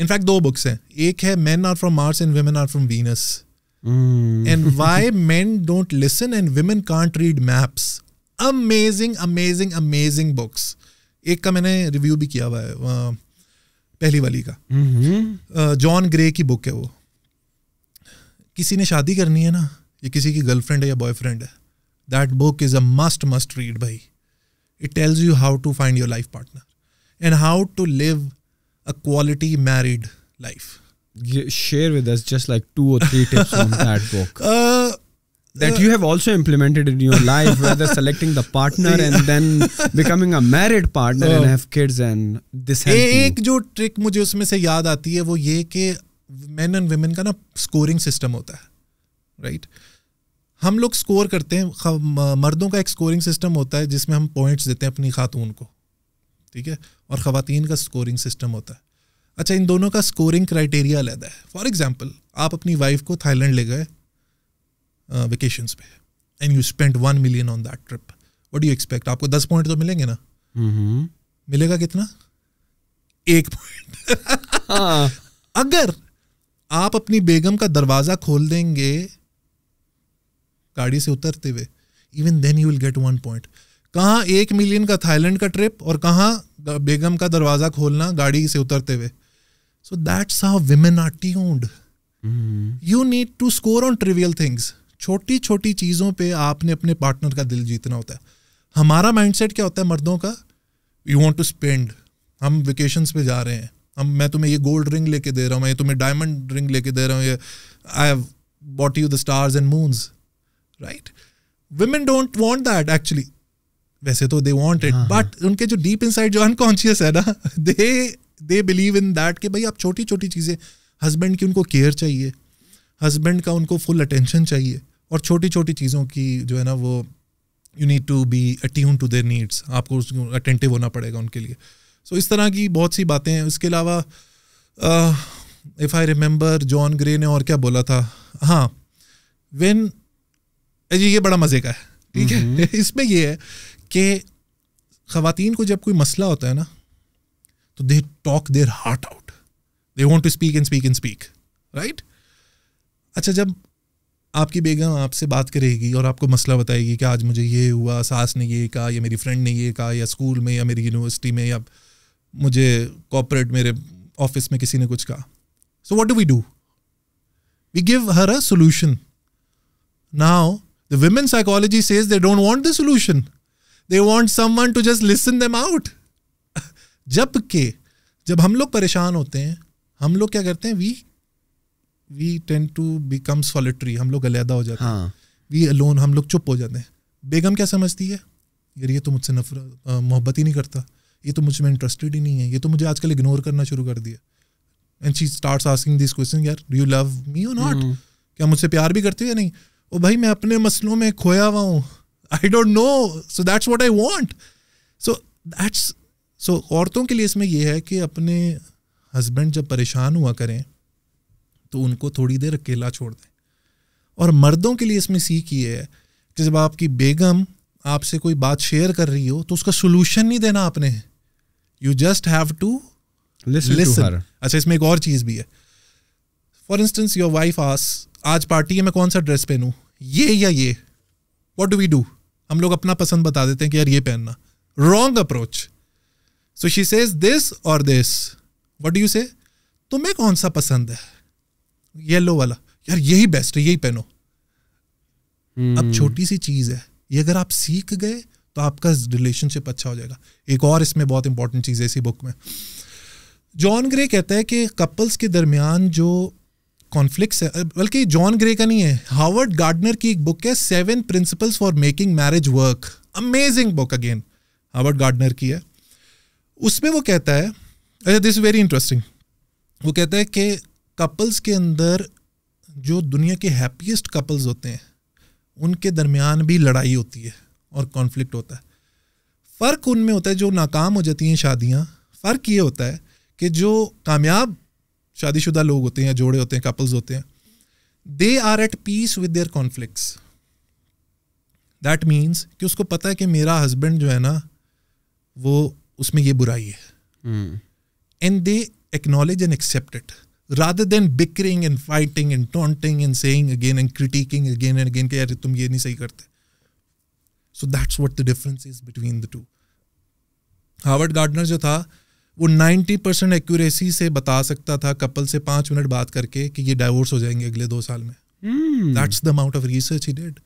इनफैक्ट दो बुक्स हैं एक है men are from Mars and women are from Venus and why men don't listen and women can't read maps amazing amazing amazing books एक का मैंने रिव्यू भी किया हुआ है पहली वाली का जॉन hmm. ग्रे की बुक है वो किसी ने शादी करनी है ना ये किसी की गर्लफ्रेंड है या बॉयफ्रेंड है that book is a must must read भाई it tells you how to find your life partner and how to live a quality married life? Yeah, share with us just like two or three tips from that book. Uh, that uh, you have also implemented in your life, whether selecting the partner yeah. and then becoming a married partner uh, and have kids and this एक जो trick मुझे उसमें से याद आती है वो ये कि मेन एंड वेमेन का ना स्कोरिंग सिस्टम होता है राइट right? हम लोग स्कोर करते हैं मर्दों का एक स्कोरिंग सिस्टम होता है जिसमें हम पॉइंट्स देते हैं अपनी खातून को ठीक है और ख़वान का स्कोरिंग सिस्टम होता है अच्छा इन दोनों का स्कोरिंग क्राइटेरिया अलग है फॉर एग्जाम्पल आप अपनी वाइफ को थाईलैंड ले गए वेकेशंस पे and you spend one million on that trip what you expect आपको दस पॉइंट तो मिलेंगे ना मिलेगा कितना एक पॉइंट हाँ। अगर आप अपनी बेगम का दरवाजा खोल देंगे गाड़ी से उतरते हुए even then you will get one point कहाँ एक मिलियन का थाईलैंड का ट्रिप और कहाँ बेगम का दरवाज़ा खोलना गाड़ी से उतरते हुए so that's how women are tuned you need to score on trivial things छोटी छोटी चीज़ों पे आपने अपने पार्टनर का दिल जीतना होता है हमारा माइंडसेट क्या होता है मर्दों का यू वांट टू स्पेंड हम वेकेशंस पे जा रहे हैं हम मैं तुम्हें ये गोल्ड रिंग लेके दे रहा हूँ मैं तुम्हें डायमंड रिंग लेके दे रहा हूँ ये I have bought you the stars and moons right women don't want that actually वैसे तो दे वॉन्ट इट बट उनके जो डीप इनसाइड जो अनकॉन्शियस है ना दे दे बिलीव इन दैट कि भाई आप छोटी छोटी चीज़ें हस्बैंड की उनको केयर चाहिए हस्बैंड का उनको फुल अटेंशन चाहिए और छोटी छोटी चीज़ों की जो है ना वो you need to be attune to their needs आपको अटेंटिव होना पड़ेगा उनके लिए सो so, इस तरह की बहुत सी बातें हैं उसके अलावा if I remember John Gray ने और क्या बोला था हाँ वेन ये बड़ा मज़े का है ठीक है इसमें ये है कि खातन को जब कोई मसला होता है ना तो they talk their heart out they want to speak and speak and speak right अच्छा जब आपकी बेगम आपसे बात करेगी और आपको मसला बताएगी कि आज मुझे ये हुआ सास ने ये कहा या मेरी फ्रेंड ने ये कहा या स्कूल में या मेरी यूनिवर्सिटी में या मुझे कॉपरेट मेरे ऑफिस में किसी ने कुछ कहा so what do we do we give her a solution now the women psychology says they don't want the solution they want someone to just listen them out जबकि जब हम लोग परेशान होते हैं हम लोग क्या करते हैं we we tend to become solitary हम लोग अलहदा हो जाते हैं वी हाँ। अलोन हम लोग चुप हो जाते हैं बेगम क्या समझती है यार ये तो मुझसे नफरत मोहब्बत ही नहीं करता ये तो मुझ में इंटरेस्टेड ही नहीं है ये तो मुझे आजकल इग्नोर करना शुरू कर दिया and she start asking this question यार डू यू लव मी और नॉट क्या मुझसे प्यार भी करती हो या नहीं ओ भाई मैं अपने मसलों में खोया हुआ हूँ I don't know so that's what I want so that's so औरतों के लिए इसमें यह है कि अपने हस्बैंड जब परेशान हुआ करें तो उनको थोड़ी देर अकेला छोड़ दें और मर्दों के लिए इसमें सीख ये है कि जब आपकी बेगम आपसे कोई बात शेयर कर रही हो तो उसका सोल्यूशन नहीं देना आपने you just have to listen अच्छा इसमें एक और चीज़ भी है फॉर इंस्टेंस योर वाइफ आस आज पार्टी है मैं कौन सा ड्रेस पहनूँ ये या ये वॉट डू वी डू हम लोग अपना पसंद बता देते हैं कि यार ये पहनना wrong approach so she says this और दिस वट यू से तुम्हें कौन सा पसंद है येलो वाला यार यही बेस्ट है यही पहनो hmm. अब छोटी सी चीज है ये अगर आप सीख गए तो आपका रिलेशनशिप अच्छा हो जाएगा एक और इसमें बहुत इंपॉर्टेंट चीज है इसी बुक में जॉन ग्रे कहता है कि कपल्स के दरमियान जो कॉन्फ्लिक्ट है बल्कि जॉन ग्रे का नहीं है हार्वर्ड गार्डनर की एक बुक है seven principles for making marriage work amazing book again Harvard Gardner की है उसमें वो कहता है अच्छा दिस वेरी इंटरेस्टिंग वो कहता है कि कपल्स के अंदर जो दुनिया के हैप्पीस्ट कपल्स होते हैं उनके दरमियान भी लड़ाई होती है और कॉन्फ्लिक्ट होता है फ़र्क उनमें होता है जो नाकाम हो जाती हैं शादियाँ फ़र्क ये होता है कि जो कामयाब शादीशुदा लोग होते हैं जोड़े होते हैं कपल्स होते हैं they are at peace with their conflicts that means कि उसको पता है कि मेरा हस्बैंड जो है ना वो उसमें ये बुराई है and they acknowledge and accept it rather than bickering and fighting and taunting and saying again and criticizing again and again कि यार तुम ये नहीं सही करते so that's what the difference is between the two Harvard Gardner जो था वो नाइन्टी परसेंट एक्यूरेसी से बता सकता था कपल से पाँच मिनट बात करके कि ये डाइवोर्स हो जाएंगे अगले दो साल में that's the amount of research he did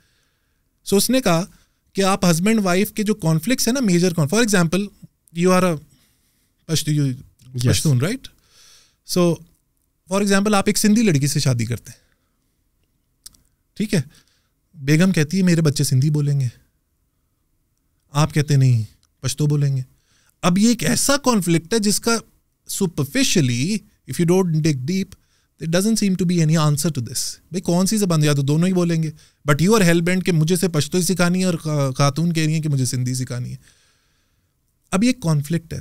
so उसने कहा कि आप हस्बैंड वाइफ के जो कॉन्फ्लिक्ट है ना major conflict for example you are Pashtun right so for example आप एक सिंधी लड़की से शादी करते हैं ठीक है बेगम कहती है मेरे बच्चे सिंधी बोलेंगे आप कहते नहीं पश्तो बोलेंगे अब ये एक ऐसा कॉन्फ्लिक्ट है जिसका superficially if you don't dig deep it doesn't seem to be any answer to this भाई कौन सी जबान या तो दोनों ही बोलेंगे बट यू आर हेलबेंड कि मुझे से पश्तो सिखानी है और खातून कह रही है कि मुझे सिंधी सिखानी है अब ये कॉन्फ्लिक्ट है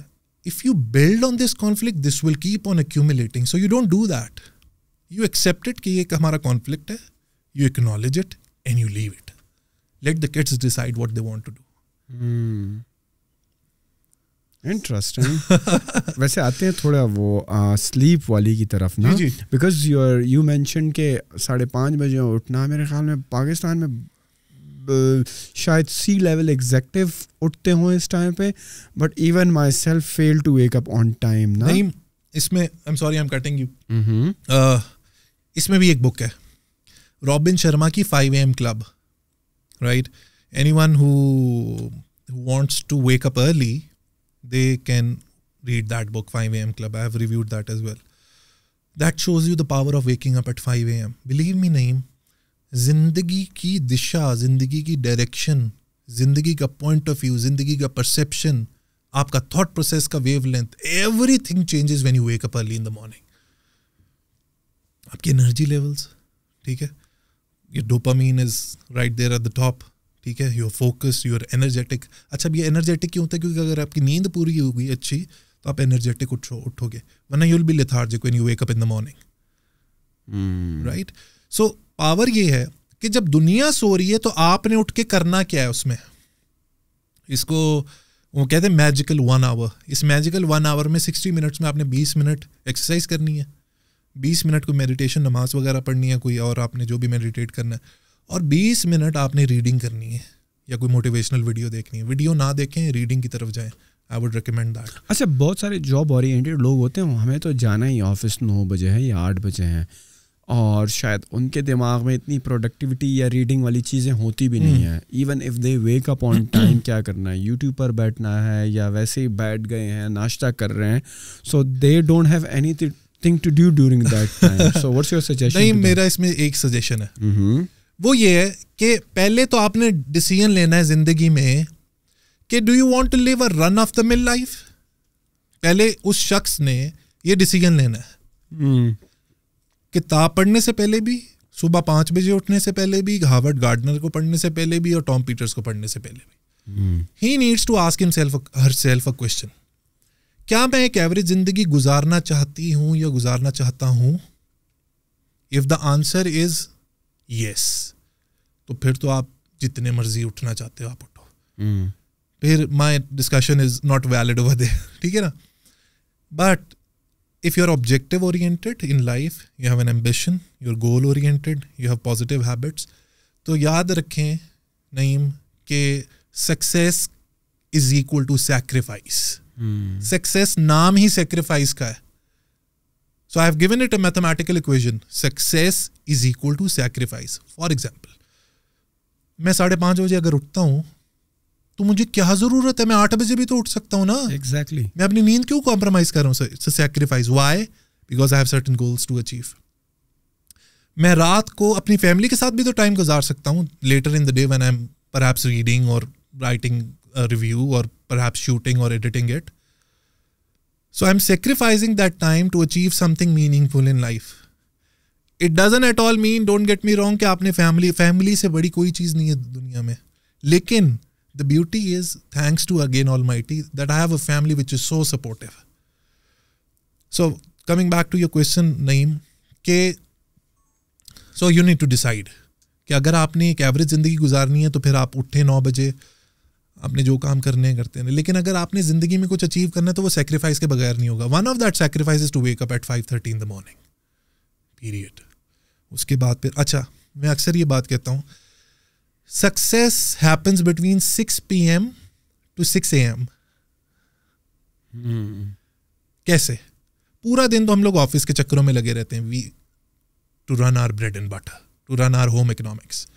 if you build on this conflict this will keep on accumulating so you don't do that you accept it कि ये हमारा कॉन्फ्लिक्ट है you acknowledge it and you leave it let the kids decide what they want to do interesting वैसे आते हैं थोड़ा वो sleep वाली की तरफ ना बिकॉज यूर यू मैंशन के साढ़े पाँच बजे उठना मेरे ख्याल में पाकिस्तान में शायद सी लेवल एग्जेक्टिव उठते हों इस टाइम पे but even my self fail to wake up on time ना नहीं इसमें I am sorry I am cutting you इसमें भी एक बुक है रॉबिन शर्मा की five AM club right any one who wants to wake up early they can read that book 5 a.m club i've reviewed that as well that shows you the power of waking up at 5 a.m believe me name zindagi ki disha zindagi ki direction zindagi ka point of view zindagi ka perception apka thought process ka wavelength everything changes when you wake up early in the morning aapki energy levels theek hai your dopamine is right there at the top ठीक है your focus your energetic अच्छा अब ये energetic क्यों होता है क्योंकि अगर आपकी नींद पूरी होगी अच्छी तो आप एनर्जेटिक उठो उठोगे वरना you'll be lethargic when you wake up in the morning right so power ये है कि जब दुनिया सो रही है तो आपने उठ के करना क्या है उसमें इसको वो कहते हैं मैजिकल वन आवर इस मैजिकल वन आवर में सिक्सटी मिनट्स में आपने बीस मिनट एक्सरसाइज करनी है बीस मिनट को मेडिटेशन नमाज वगैरह पढ़नी है कोई और आपने जो भी मेडिटेट करना है और 20 मिनट आपने रीडिंग करनी है या कोई मोटिवेशनल वीडियो देखनी है वीडियो ना देखें रीडिंग की तरफ जाएं आई वुड रिकमेंड दैट अच्छा बहुत सारे जॉब ओरिएंटेड लोग होते हैं हमें तो जाना ही ऑफिस नौ बजे है या आठ बजे हैं और शायद उनके दिमाग में इतनी प्रोडक्टिविटी या रीडिंग वाली चीज़ें होती भी नहीं है even if they wake up on time क्या करना है यूट्यूब पर बैठना है या वैसे ही बैठ गए हैं नाश्ता कर रहे हैं so they don't have anything to do during that so what's your suggestion नहीं मेरा इसमें एक सजेशन है mm-hmm. वो ये है कि पहले तो आपने डिसीजन लेना है ज़िंदगी में कि do you want to live a run of the mill life पहले उस शख्स ने ये डिसीजन लेना है hmm. किताब पढ़ने से पहले भी सुबह पाँच बजे उठने से पहले भी हार्वर्ड गार्डनर को पढ़ने से पहले भी और टॉम पीटर्स को पढ़ने से पहले भी he needs to ask himself herself a question क्या मैं एक एवरेज जिंदगी गुजारना चाहती हूँ या गुजारना चाहता हूँ if the answer is yes तो फिर तो आप जितने मर्जी उठना चाहते हो आप उठो mm. फिर my discussion is not valid over there ठीक है ना but if you're objective oriented in life you have an ambition you're goal oriented you have positive habits तो याद रखें नईम के success is equal to sacrifice success नाम ही सेक्रीफाइस का है So I have given it a mathematical equation. Success is equal to sacrifice. For example, मैं साढ़े पाँच बजे अगर उठता हूँ तो मुझे क्या जरूरत है मैं आठ बजे भी तो उठ सकता हूँ ना एग्जैक्टली exactly. मैं अपनी नींद क्यों कॉम्प्रोमाइज कर रहा हूँ it's sacrifice why because I have certain goals to achieve मैं रात को अपनी फैमिली के साथ भी तो टाइम गुजार सकता हूँ later in the day one I am पर रीडिंग और राइटिंग रिव्यू और पर शूटिंग और editing it so I'm sacrificing that time to achieve something meaningful in life. It doesn't at all mean, don't get me wrong, कि आपने family family से बड़ी कोई चीज़ नहीं है दुनिया में. लेकिन the beauty is thanks to again Almighty that I have a family which is so supportive. So coming back to your question, Naeem, के so you need to decide कि अगर आपने एक average ज़िंदगी गुजारनी है तो फिर आप उठे नौ बजे अपने जो काम करने हैं करते हैं लेकिन अगर आपने जिंदगी में कुछ अचीव करना है तो वो सेक्रीफाइस के बगैर नहीं होगा one of that sacrifice to wake up at five thirty in the morning period उसके बाद फिर अच्छा मैं अक्सर ये बात कहता हूँ success happens between six P M to six A M कैसे पूरा दिन तो हम लोग ऑफिस के चक्करों में लगे रहते हैं we to run our bread and butter to run our home economics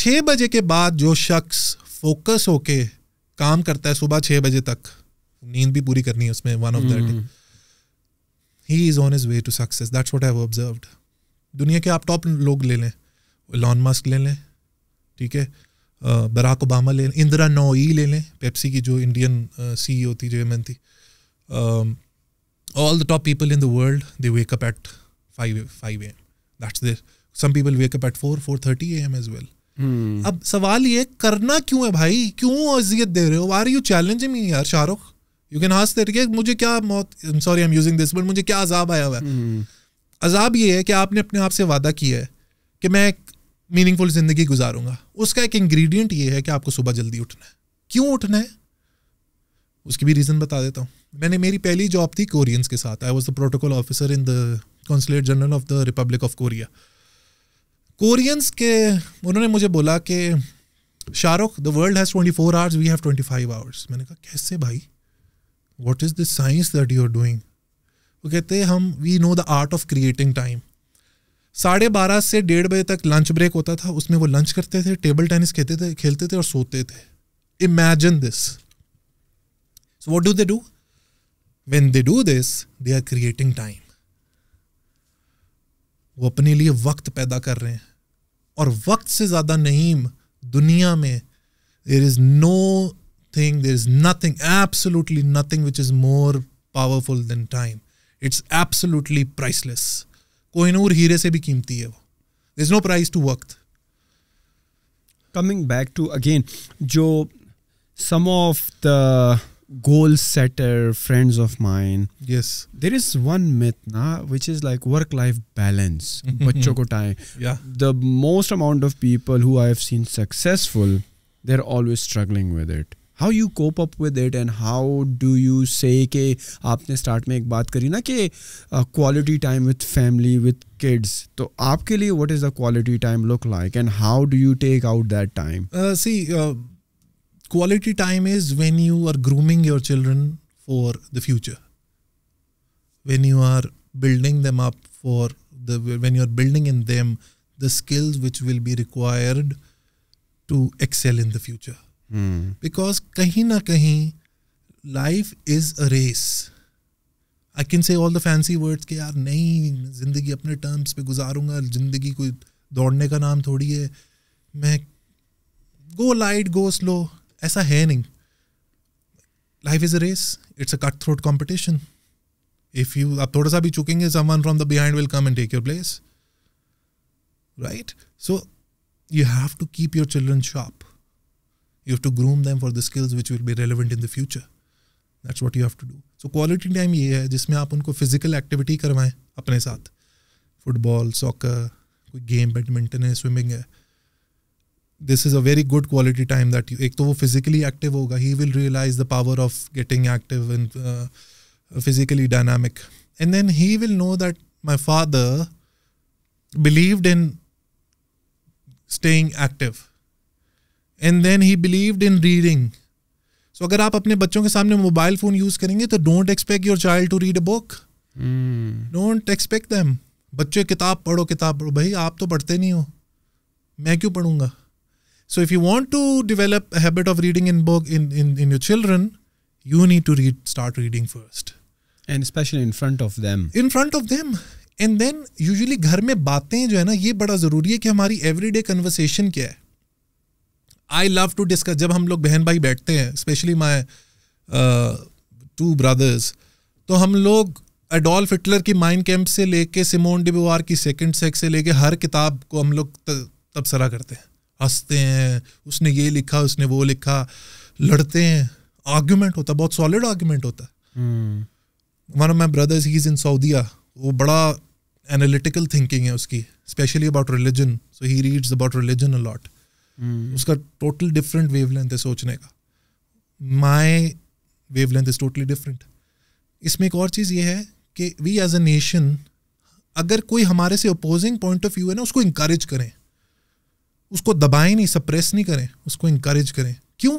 छः बजे के बाद जो शख्स फोकस होके काम करता है सुबह छः बजे तक नींद भी पूरी करनी है उसमें one of that he is on his way to success that's what I observe दुनिया के आप टॉप लोग ले लें लॉन मस्क ले लें ठीक है बराक ओबामा ले लें इंदिरा नोई ले लें पेप्सी की जो इंडियन सी ई थी जो एम थी all the top people in the world they wake up at five five A M that's there some people wake up at four four thirty A M as well Hmm. अब सवाल ये करना क्यों है भाई क्यों अजियत दे रहे हो आर यू चैलेंज मी यार Shahrukh you can has that मुझे क्या मौत sorry I am using this but मुझे क्या अजाब आया हुआ है hmm. अजाब ये है कि आपने अपने आप से वादा किया है कि मैं एक मीनिंगफुल जिंदगी गुजारूंगा उसका एक इंग्रेडिएंट ये है कि आपको सुबह जल्दी उठना है क्यों उठना है उसकी भी रीज़न बता देता हूँ मैंने मेरी पहली जॉब थी कोरियंस के साथ I was the protocol officer in the consulate general of the Republic of Korea Koreans के उन्होंने मुझे बोला कि Shahrukh the world has twenty four hours we have twenty five hours मैंने कहा कैसे भाई what is this science that you are doing वो कहते हैं हम we know the art of creating time साढ़े बारह से डेढ़ बजे तक लंच ब्रेक होता था उसमें वो लंच करते थे टेबल टेनिस खेलते थे खेलते थे और सोते थे imagine this so what do they do when they do this they are creating time वो अपने लिए वक्त पैदा कर रहे हैं और वक्त से ज़्यादा नहीम दुनिया में there is no thing there is nothing absolutely nothing which is more powerful than time it's absolutely priceless Kohinoor हीरे से भी कीमती है वो there is no price to वक्त कमिंग बैक टू अगेन जो some of the goal setter friends of mine yes there is one myth na which is like work life balance bachcho time yeah the most amount of people who i have seen successful they're always struggling with it how you cope up with it and how do you say ke aapne start mein ek baat kari na ke uh, quality time with family with kids to aapke liye what is the quality time look like and how do you take out that time uh, see uh, quality time is when you are grooming your children for the future when you are building them up for the when you are building in them the skills which will be required to excel in the future hmm. because kahin na kahin life is a race I can say all the fancy words. के nahi. Zindagi apne terms pe guzarunga. Zindagi koi कोई ka naam thodi hai. है मैं go light, go slow. ऐसा है नहीं life is a race it's a cut throat competition if you आप थोड़ा सा भी चुकेंगे someone from the behind will come and take your place right so you have to keep your children sharp you have to groom them for the skills which will be relevant in the future that's what you have to do so quality time ये है जिसमें आप उनको physical activity करवाएं अपने साथ football soccer कोई game badminton है स्विमिंग है this is a very good quality time that you, एक तो वो physically active होगा he will realize the power of getting active and uh, uh, physically dynamic and then he will know that my father believed in staying active and then he believed in reading so, अगर आप अपने बच्चों के सामने mobile phone use करेंगे तो don't expect your child to read a book don't expect them बच्चे किताब पढ़ो किताब पढ़ो भाई आप तो पढ़ते नहीं हो मैं क्यों पढ़ूंगा So if you want to develop a habit of reading in book in, in, in your children, you need to read start reading first. And especially in front of them. In front of them. And then usually घर में बातें जो है ना ये बड़ा ज़रूरी है कि हमारी एवरीडे कन्वर्सेशन क्या है आई लव टू डिस्कस जब हम लोग बहन भाई बैठते हैं स्पेशली माई टू ब्रदर्स तो हम लोग एडोल्फ हिटलर की माइंड कैंप से लेके सिमोन डिबोवार की सेकंड सेक्स से लेके हर किताब को हम लोग तबसरा करते हैं हंसते हैं उसने ये लिखा उसने वो लिखा लड़ते हैं आर्ग्यूमेंट होता है बहुत सॉलिड आर्ग्यूमेंट होता है one of my brothers he is in सऊदिया वो बड़ा एनालिटिकल थिंकिंग है उसकी specially about religion so he reads about religion a lot उसका टोटल डिफरेंट लेंथ है सोचने का my length is totally different इसमें एक और चीज़ ये है कि वी एज अ नेशन अगर कोई हमारे से अपोजिंग पॉइंट ऑफ व्यू है ना उसको इंकरेज करें उसको दबाएं नहीं सप्रेस नहीं करें उसको इंकरेज करें क्यों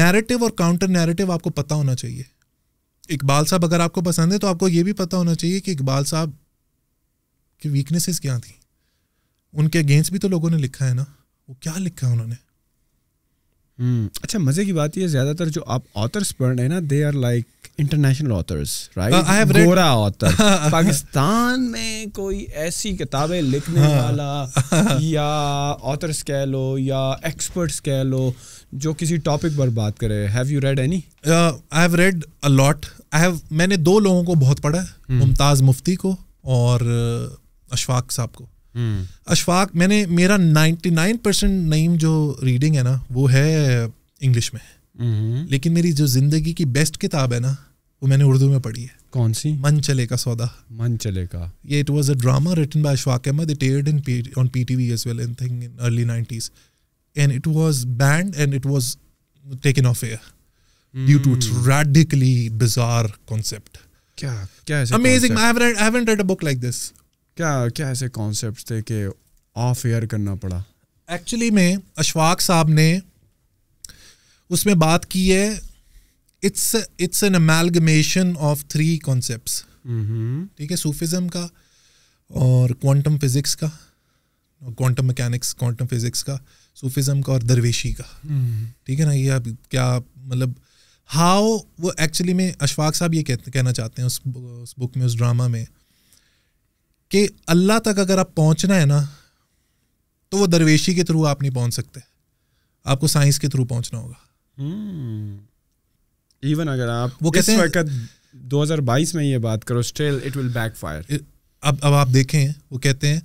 नैरेटिव और काउंटर नैरेटिव आपको पता होना चाहिए इकबाल साहब अगर आपको पसंद है तो आपको ये भी पता होना चाहिए कि इकबाल साहब की वीकनेसेस क्या थी उनके अगेंस्ट भी तो लोगों ने लिखा है ना वो क्या लिखा है उन्होंने हम्म, अच्छा मज़े की बात यह ज़्यादातर जो आप ऑथर्स पढ़ रहे हैं ना they are like international authors right गोरा ऑथर पाकिस्तान में कोई ऐसी किताबें लिखने हाँ. वाला या ऑथर्स कह लो या एक्सपर्ट्स कह लो जो किसी टॉपिक पर बात करे have you read any I have read a lot I have मैंने दो लोगों को बहुत पढ़ा है hmm. मुमताज़ मुफ्ती को और uh, अशफाक साहब को hmm. अशफाक मैंने मेरा 99 परसेंट नईम जो रीडिंग है ना वो है इंग्लिश में Mm-hmm. लेकिन मेरी जो जिंदगी की बेस्ट किताब है ना वो मैंने उर्दू में पढ़ी है कौन सी मन चले का सौदा मन चले का ये it was a drama written by Ashfaq Ahmed it aired in on V as well in thing in early nineties and it was banned and it was taken off air due to its radically bizarre concept क्या क्या ऐसे amazing I have read I haven't read a book like this क्या क्या ऐसे concepts थे कि of air करना पड़ा एक्चुअली में अशफाक साहब ने उसमें बात की है it's it's an amalgamation of three concept ठीक है सूफिज़म का और क्वांटम फिज़िक्स का और क्वांटम मैकेनिक्स क्वांटम फिज़िक्स का सूफिज्म का और दरवेशी का mm-hmm. ठीक है ना ये अब क्या मतलब हाउ वो एक्चुअली में अशफाक साहब ये कह, कहना चाहते हैं उस उस बुक में उस ड्रामा में कि अल्लाह तक अगर आप पहुंचना है ना तो वो दरवेशी के थ्रू आप नहीं पहुंच सकते आपको साइंस के थ्रू पहुंचना होगा इवन hmm. अगर आप वो कहते हैं 2022 में ये बात करो स्टिल इट विल फायर अब अब आप देखें वो कहते हैं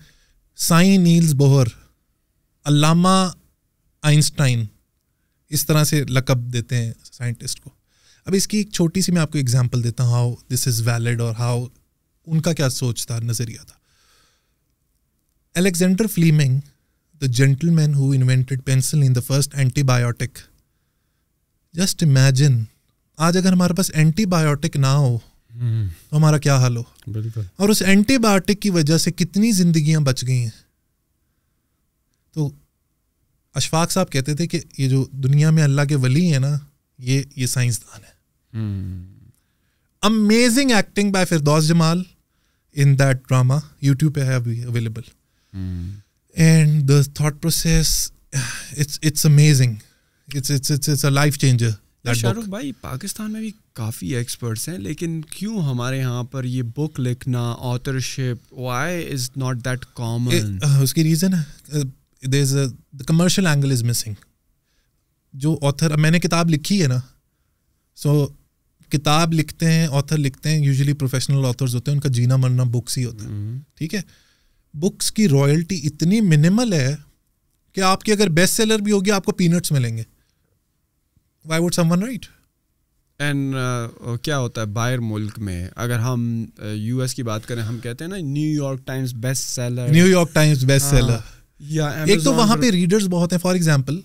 साई नील्स बोहर अलामा आइंस्टाइन इस तरह से लकब देते हैं साइंटिस्ट को अब इसकी एक छोटी सी मैं आपको एग्जांपल देता हूँ हाउ दिस इज़ वैलिड और हाउ उनका क्या सोच था नज़रिया था Alexander Fleming the gentleman who invented penicillin the first antibiotic just imagine आज अगर हमारे पास एंटीबायोटिक ना हो हम्म। तो हमारा क्या हाल हो बिल्कुल और उस एंटीबायोटिक की वजह से कितनी जिंदगियां बच गई हैं तो अशफाक साहब कहते थे कि ये जो दुनिया में अल्लाह के वली है ना ये ये साइंसदान है amazing acting by Firdous Jamal in that drama YouTube पे है अभी available and the thought process it's it's amazing it's it's it's it's a life changer Shahrukh भाई पाकिस्तान में भी काफ़ी एक्सपर्ट्स हैं लेकिन क्यों हमारे यहाँ पर ये बुक लिखना authorship why is not that common उसकी रीज़न है the commercial angle is missing जो ऑथर मैंने किताब लिखी है ना सो किताब लिखते हैं ऑथर लिखते हैं यूजुअली प्रोफेशनल ऑथर्स होते हैं उनका जीना मरना बुक्स ही होता है हम्म। ठीक है बुक्स की रॉयल्टी इतनी मिनिमल है कि आपकी अगर बेस्ट सेलर भी होगी आपको पीनट्स मिलेंगे why would someone write and uh, क्या होता है बाहर मुल्क में अगर हम यू uh, एस की बात करें हम कहते हैं ना New York Times best seller New York Times best seller या एक तो वहाँ पे रीडर्स बहुत हैं फॉर एग्जाम्पल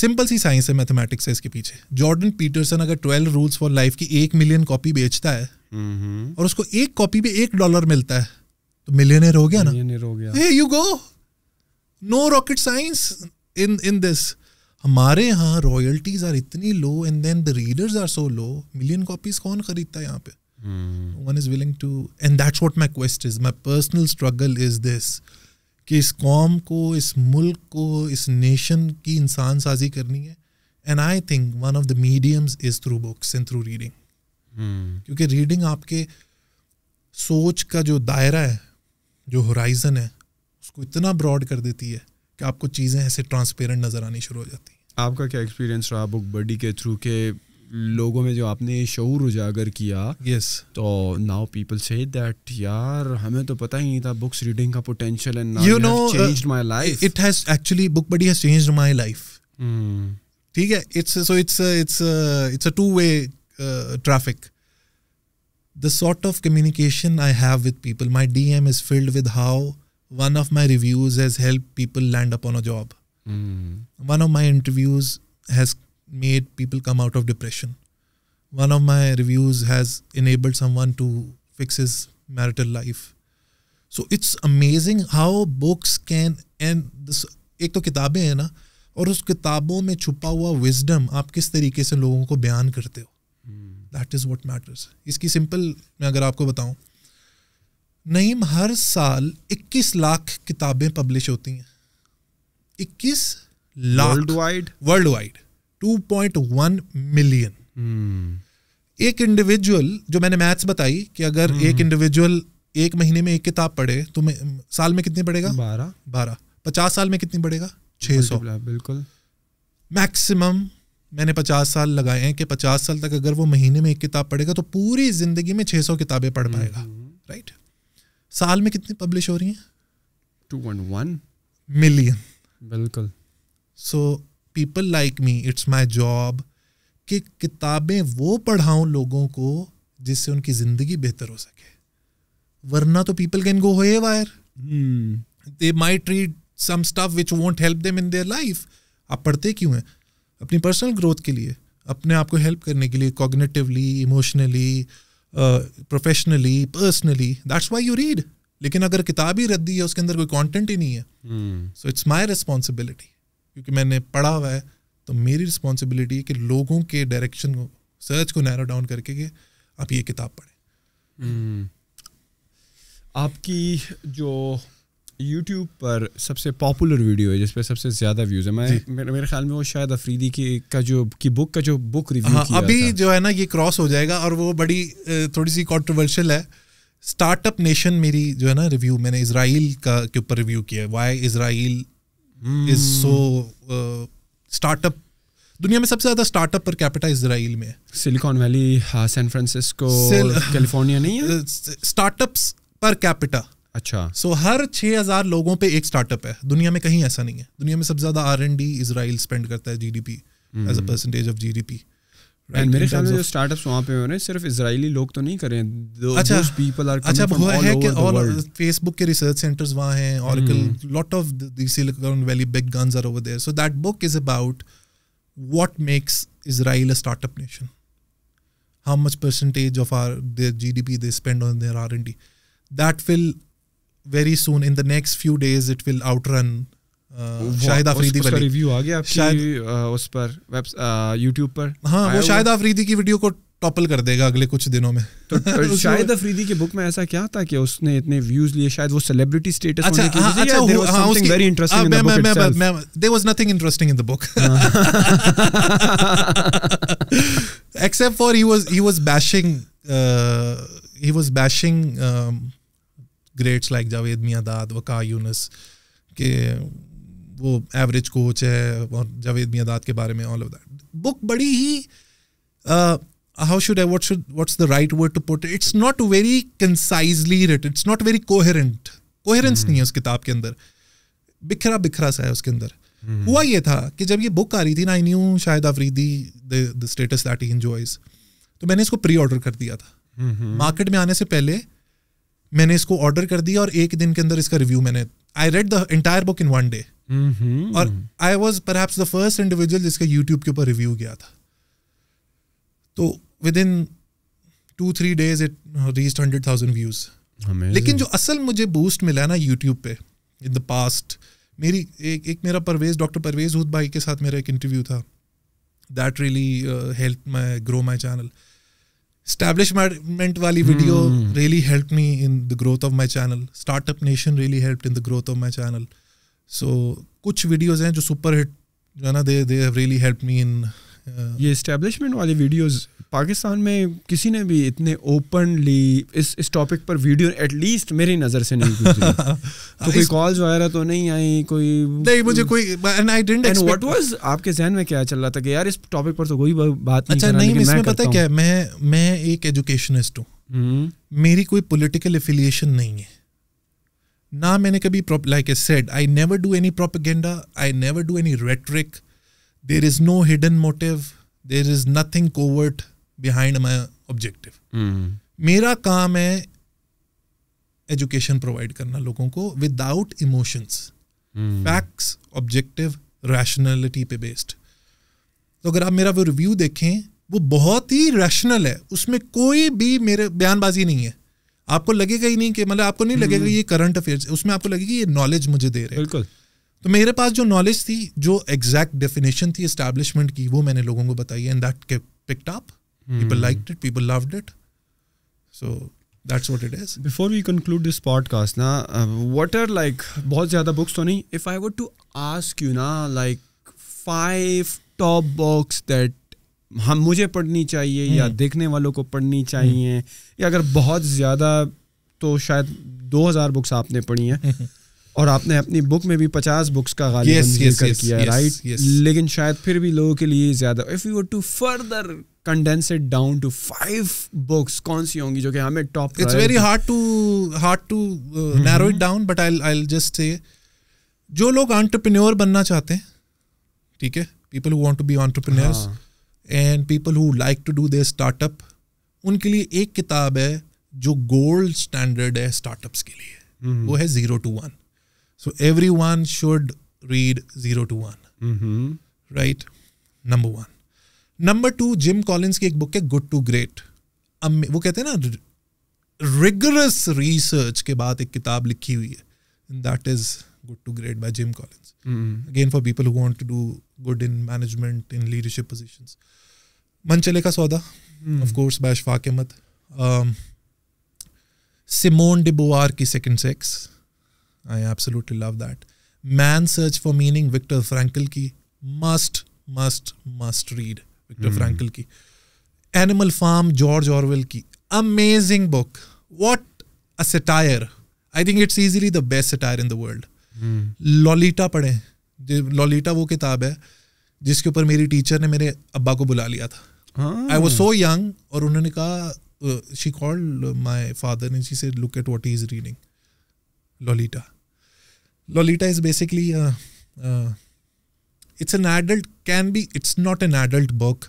सिंपल सी साइंस है मैथमेटिक्स है इसके पीछे जॉर्डन पीटरसन अगर ट्वेल्व रूल्स फॉर लाइफ की एक मिलियन कॉपी बेचता है और उसको एक कॉपी पे एक डॉलर मिलता है तो मिलियनर हो गया ना मिलियनर हो गया you go no rocket science in in this हमारे यहाँ रॉयल्टीज आर इतनी low and then the readers are so low million copies कौन खरीदता है यहाँ पे one is willing to and that's what my quest is my personal struggle is this कि इस कॉम को इस मुल्क को इस नेशन की इंसान साजी करनी है and I think one of the mediums is through books and through reading क्योंकि रीडिंग आपके सोच का जो दायरा है जो होराइजन है उसको इतना ब्रॉड कर देती है कि आपको चीज़ें ऐसे ट्रांसपेरेंट नज़र आनी शुरू हो जाती हैं आपका क्या एक्सपीरियंस रहा बुक बडी के थ्रू के लोगों में जो आपने शूर उजागर किया यस yes. तो नाउ पीपल से दैट यार हमें तो पता ही नहीं था बुक्स रीडिंग का potential and you know changed my life it has actually book buddy has changed my life ठीक है it's so it's it's it's a two way traffic the sort of communication I have with people my DM is filled with how one of my reviews has helped people land upon a job. Mm. One of my interviews has made people come out of depression. One of my reviews has enabled someone to fix his marital life. So it's amazing how books can and this एक तो किताबें हैं ना और उस किताबों में छुपा हुआ विजडम आप किस तरीके से लोगों को बयान करते हो दैट इज़ वॉट मैटर्स इसकी मैं अगर आपको बताऊं नईम हर साल 21 लाख किताबें पब्लिश होती हैं 21 lakh world wide world wide 2.1 million एक इंडिविजुअल जो मैंने मैथ्स बताई कि अगर hmm. एक इंडिविजुअल एक महीने में एक किताब पढ़े तो साल में कितनी पड़ेगा बारह बारह पचास साल में कितनी पड़ेगा छः सौ बिल्कुल मैक्सिमम मैंने पचास साल लगाए हैं कि पचास साल तक अगर वो महीने में एक किताब पढ़ेगा तो पूरी जिंदगी में छः सौ किताबें पढ़ hmm. पाएगा राइट साल में कितनी पब्लिश हो रही हैं टू वन वन मिलियन बिल्कुल so people like me it's my job कि किताबें वो पढ़ाऊँ लोगों को जिससे उनकी ज़िंदगी बेहतर हो सके वरना तो पीपल कैन गो होए where they my treat some stuff which won't help them in their life आप पढ़ते क्यों हैं अपनी पर्सनल ग्रोथ के लिए अपने आप को हेल्प करने के लिए cognitively emotionally professionally personally that's why you read लेकिन अगर किताब ही रद्दी है उसके अंदर कोई कॉन्टेंट ही नहीं है सो इट्स माई रिस्पॉन्सिबिलिटी क्योंकि मैंने पढ़ा हुआ है तो मेरी रिस्पॉन्सिबिलिटी है कि लोगों के डायरेक्शन को सर्च को नैरो डाउन करके कि आप ये किताब पढ़ें hmm. आपकी जो यूट्यूब पर सबसे पॉपुलर वीडियो है जिस पे सबसे ज़्यादा व्यूज़ है मैं मेरे, मेरे ख्याल में वो शायद अफरीदी की का जो की बुक का जो बुक रिव्यू हाँ, अभी जो है ना ये क्रॉस हो जाएगा और वो बड़ी थोड़ी सी कॉन्ट्रोवर्शियल है स्टार्टअप नेशन मेरी जो है ना रिव्यू मैंने इसराइल का के ऊपर रिव्यू किया है why Israel is so startup दुनिया में सबसे ज्यादा स्टार्टअप पर कैपिटा इसराइल में Silicon Valley San Francisco California नहीं है स्टार्टअप्स पर कैपिटा अच्छा सो so, हर छः हज़ार लोगों पे एक स्टार्टअप है दुनिया में कहीं ऐसा नहीं है दुनिया में सबसे ज्यादा R and D Israel spend करता है G D P as a percentage of G GDP and मेरे ख्याल में जो स्टार्टअप्स वहाँ पे हो रहे हैं सिर्फ इसराइली लोग तो नहीं कर रहे हैं अच्छा पीपल आर अच्छा हुआ है कि और फेसबुक के रिसर्च सेंटर्स वहाँ हैं और lot of the Silicon Valley big guns are over there so that book is about what makes Israel a startup nation how much percentage of are there P they spend on their D that will very soon in the next few days it will outrun Shahid review आ गया उस पर web YouTube पर हाँ वो शाहिद की video को topple कर देगा अगले कुछ दिनों में तो शाहिद अफरीदी के बुक में ऐसा क्या था कि उसने इतने व्यूज लिए शायद वो सेलिब्रिटी स्टेटस अच्छा, होने की हाँ, अच्छा, very interesting in the book मैं there was nothing interesting in the book except for he was he was bashing he was bashing greats like Javed Miandad Waqar Younis के वो एवरेज कोच है और जावेद मियादाद के बारे में ऑल ऑफ दैट बुक बड़ी ही how should I what should what's the right word to put it's not very concisely written it's not very coherent coherence नहीं है उस किताब के अंदर बिखरा बिखरा सा है उसके अंदर mm-hmm. हुआ ये था कि जब ये बुक आ रही थी ना I knew Shahid Afridi the status that he enjoys तो मैंने इसको प्री ऑर्डर कर दिया था मार्केट mm-hmm. Hmm. में आने से पहले मैंने इसको ऑर्डर कर दिया और एक दिन के अंदर इसका रिव्यू मैंने I read the entire book in one day और आई वॉज पर फर्स्ट इंडिविजुअल जिसका यूट्यूब के ऊपर रिव्यू गया था तो with in two three days it reach hundred thousand views लेकिन जो असल मुझे बूस्ट मिला ना यूट्यूब पे इन द पास्ट मेरी एक एक मेरा परवेज डॉक्टर परवेज हूद भाई के साथ मेरा एक इंटरव्यू था that really help my grow my channel establishment wali video mm. really helped me in the growth of my channel startup nation really helped in the growth of my channel so kuch videos hain jo super hit jo na they they have really helped me in uh, ye establishment wale videos Pakistan में किसी ने भी इतने openly इस इस topic पर video at least मेरी नज़र से नहीं हाँ। तो कोई कॉल्स वगैरह तो नहीं आई कोई नहीं मुझे कोई and I didn't and what was आपके जहन में क्या चल रहा था कि यार इस टॉपिक पर तो कोई बात नहीं अच्छा नहीं इसमें पता क्या है मैं मैं एक एजुकेशनिस्ट हूँ हम्म। मेरी कोई पॉलिटिकल एफिलिएशन नहीं है ना मैंने कभी like a said I never do any propaganda I never do any rhetoric there is no hidden motive there is nothing covert behind my objective मेरा काम है एजुकेशन प्रोवाइड करना लोगों को without emotions facts objective rationality पे based तो अगर आप मेरा वो रिव्यू देखें वो बहुत ही रैशनल है उसमें कोई भी मेरे बयानबाजी नहीं है आपको लगेगा ही नहीं कि मतलब आपको नहीं लगेगा hmm. ये करंट अफेयर्स उसमें आपको लगेगी ये नॉलेज मुझे दे रहे बिल्कुल तो मेरे पास जो नॉलेज थी जो एग्जैक्ट डेफिनेशन थी इस्टेब्लिशमेंट की वो मैंने लोगों को बताई and that picked up Mm. People hmm. liked it, people loved it. So that's what it is. Before we conclude this podcast, na, uh, what are like, बहुत ज़्यादा books तो नहीं. If I were to ask you na, like five top books that हम मुझे पढ़नी चाहिए या hmm. देखने वालों को पढ़नी चाहिए या अगर बहुत ज़्यादा तो शायद 2000 बुक्स आपने पढ़ी हैं hmm. और आपने अपनी बुक में भी 50 बुक्स का गालिबा yes, yes, yes, किया yes, राइट yes. लेकिन शायद फिर भी लोगों के लिए ज़्यादा if you to further condense it down to five books कौन सी होंगी जो कि हमें top it's very hard to hard to narrow it down but I I just say जो लोग आंट्रप्रन्योर बनना चाहते हैं ठीक है people who want to be entrepreneurs and people who like to do their startup उनके लिए एक किताब है जो गोल्ड स्टैंडर्ड है स्टार्टअप के लिए mm-hmm. वो है zero to one so everyone should read zero to one right number one number two Jim Collins की एक बुक है गुड टू ग्रेट वो कहते हैं ना रिगरस रिसर्च के बाद एक किताब लिखी हुई है that is good to great by Jim Collins again for people who want to do good in management in leadership position Man चले Ka Sauda of course by Ashfaq Ahmed Simone de Beauvoir की second sex I absolutely love that man search for meaning Victor Frankl की must must must read Victor hmm. Frankl की animal farm George Orwell की amazing book what a satire I think it's easily the best satire in the world Lolita पढ़े Lolita वो किताब है जिसके ऊपर मेरी टीचर ने मेरे अब्बा को बुला लिया था आई वॉज सो यंग और उन्होंने कहा शी कॉल्ड माई फादर ने she say look at what is reading Lolita Lolita is basically it's an adult can be it's not an adult book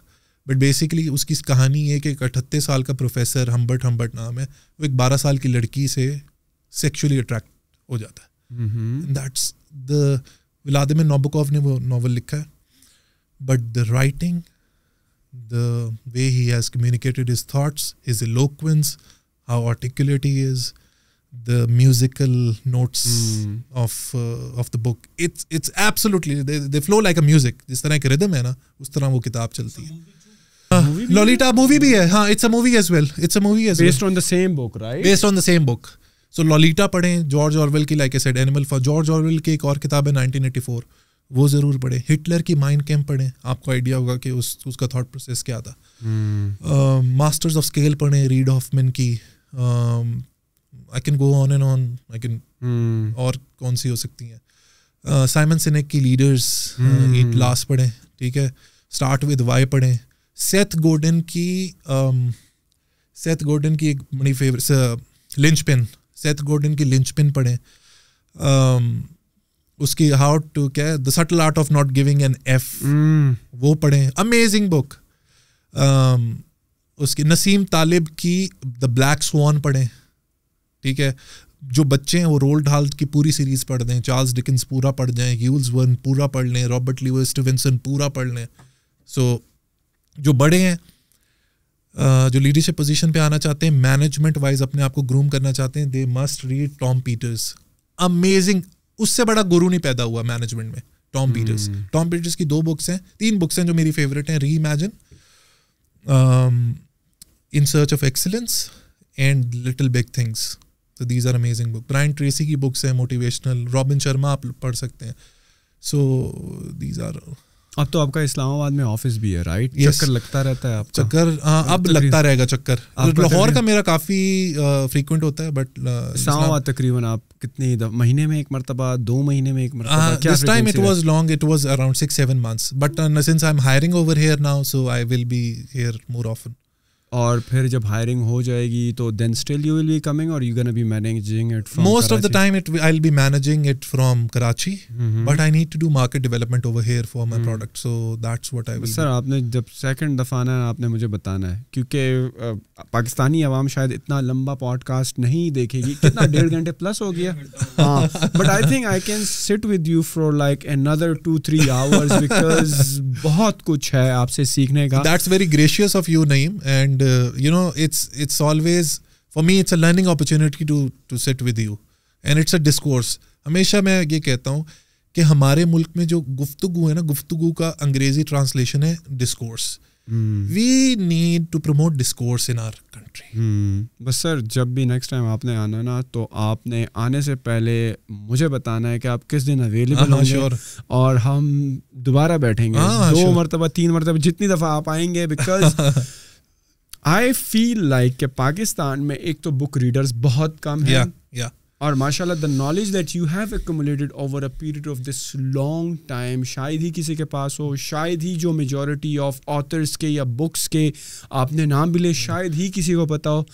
but basically उसकी कहानी है कि एक अठहत्तर साल का प्रोफेसर हम्बर्ट हम्बर्ट नाम है वो एक बारह साल की लड़की से सेक्शुअली अट्रैक्ट हो जाता है दैट्स द व्लादिमिर नोबोकोव ने वो नावल लिखा है but the writing the way he has communicated his thoughts his eloquence how articulate is the musical notes hmm. of uh, of the book it's it's absolutely they, they flow like a music this tarah ek rhythm hai na us tarah wo kitab chalti hai ah, lolita movie bhi hai ha it's a movie as well it's a movie as based well based on the same book right based on the same book so lolita padhe george orwell ki like i said animal for george orwell ki ek aur kitab hai 1984 wo zarur padhe hitler ki mind camp padhe aapko idea hoga ki us uska thought process kya tha hmm. um, masters of scale padhe read hoffman ki um, I can go on and on I can और कौन सी हो सकती हैं Simon uh, सिनेक की leaders at last पढ़ें ठीक है start with why पढ़ें सेथ गोर्डन की सेथ um, गोर्डन की एक बड़ी favourite linchpin Seth Godin की लिंच पिन पढ़ें um, उसकी हाउ टू क्या the subtle art of not giving an F वो पढ़ें अमेजिंग बुक um, उसकी नसीम तालिब की द ब्लैक स्वान पढ़ें ठीक है जो बच्चे हैं वो रोल्ड ढाल की पूरी सीरीज़ पढ़ दें चार्ल्स डिकिंस पूरा पढ़ जाएं यूल्स वर्न पूरा पढ़ लें रॉबर्ट लीवर स्टिवेंसन पूरा पढ़ लें सो so, जो बड़े हैं जो लीडरशिप पोजीशन पे आना चाहते हैं मैनेजमेंट वाइज अपने आप को ग्रूम करना चाहते हैं they must read Tom Peters amazing उससे बड़ा गुरु नहीं पैदा हुआ मैनेजमेंट में टॉम पीटर्स टॉम पीटर्स की दो बुक्स हैं तीन बुक्स हैं जो मेरी फेवरेट हैं reimagine in search of excellence and little big things तो these are amazing book Brian Tracy की बुक्स हैं मोटिवेशनल रॉबिन शर्मा आप पढ़ सकते हैं सो दीज आर अब तो आपका इस्लामाबाद में ऑफिस भी है राइट yes. चक्कर लगता रहता है आपका चक्कर हाँ अब लगता रहेगा चक्कर लाहौर का मेरा काफ़ी फ्रीक्वेंट होता है बट इस्लामाबाद तकरीबन आप कितने महीने में एक मरतबा दो महीने में एक मरतबा this time it was long it was around six seven months but since I am hiring over here now so I will be here more often और फिर जब हायरिंग हो जाएगी तो then still you will be coming और you gonna be managing it from most of the time it I will be managing it from Karachi but I need to do market development over here for my product so that's what I will sir आपने जब second दफा आना है आपने मुझे बताना है क्योंकि पाकिस्तानी عوام शायद इतना लंबा पॉडकास्ट नहीं देखेगी कितना डेढ़ घंटे प्लस हो गया हां but I think I can sit with you for like another 2 3 hours because बहुत कुछ है आपसे सीखने का that's very gracious of you Naeem and and uh, you know it's it's always for me it's a learning opportunity to to sit with you and it's a discourse हमेशा मैं ये कहता हूँ कि हमारे मुल्क में जो गुफ्तगु है ना गुफ्तगु का अंग्रेजी ट्रांसलेशन है discourse we need to promote discourse in our country बस सर जब भी नेक्स्ट टाइम आपने आना है ना तो आपने आने से पहले मुझे बताना है कि आप किस दिन अवेलेबल होंगे sure. और हम दोबारा बैठेंगे आ, दो sure. मरतबा तीन मरतबा जितनी दफ़ा आप आएंगे बिकॉज आई फील लाइक के पाकिस्तान में एक तो बुक रीडर्स बहुत कम है yeah, yeah. और माशाल्लाह the knowledge that you have accumulated over a period of this long time शायद ही किसी के पास हो शायद ही जो मेजॉरिटी ऑफ ऑथर्स के या बुक्स के आपने नाम भी ले शायद ही किसी को पता हो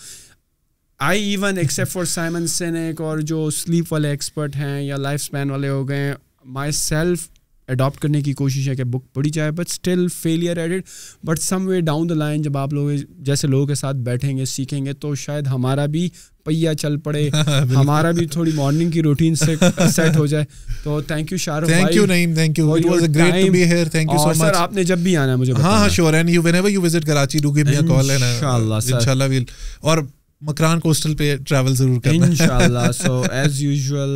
I even except for Simon Sinek और जो स्लीप वाले एक्सपर्ट हैं या लाइफ स्पैन वाले हो गए माई सेल्फ अडॉप्ट करने की कोशिश है कि बुक पढ़ी जाए but still failure edit but some way down the line जब आप लोग जैसे लोगों के साथ बैठेंगे सीखेंगे तो शायद हमारा भी पहिया चल पड़े हमारा भी थोड़ी मॉर्निंग की रूटीन से सेट हो जाए तो thank you Shahrukh thank you Naeem thank you it was a great to be here thank you so much sir आपने जब भी आना है मुझे हां हां sure and you whenever you visit Karachi do give me a call and इंशाल्लाह सर इंशाल्लाह विल और मकरान कोस्टल पे ट्रैवल जरूर करना इंशाल्लाह सो एज यूजुअल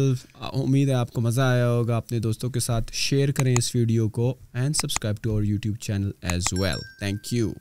उम्मीद है आपको मज़ा आया होगा अपने दोस्तों के साथ शेयर करें इस वीडियो को and subscribe to our YouTube channel as well thank you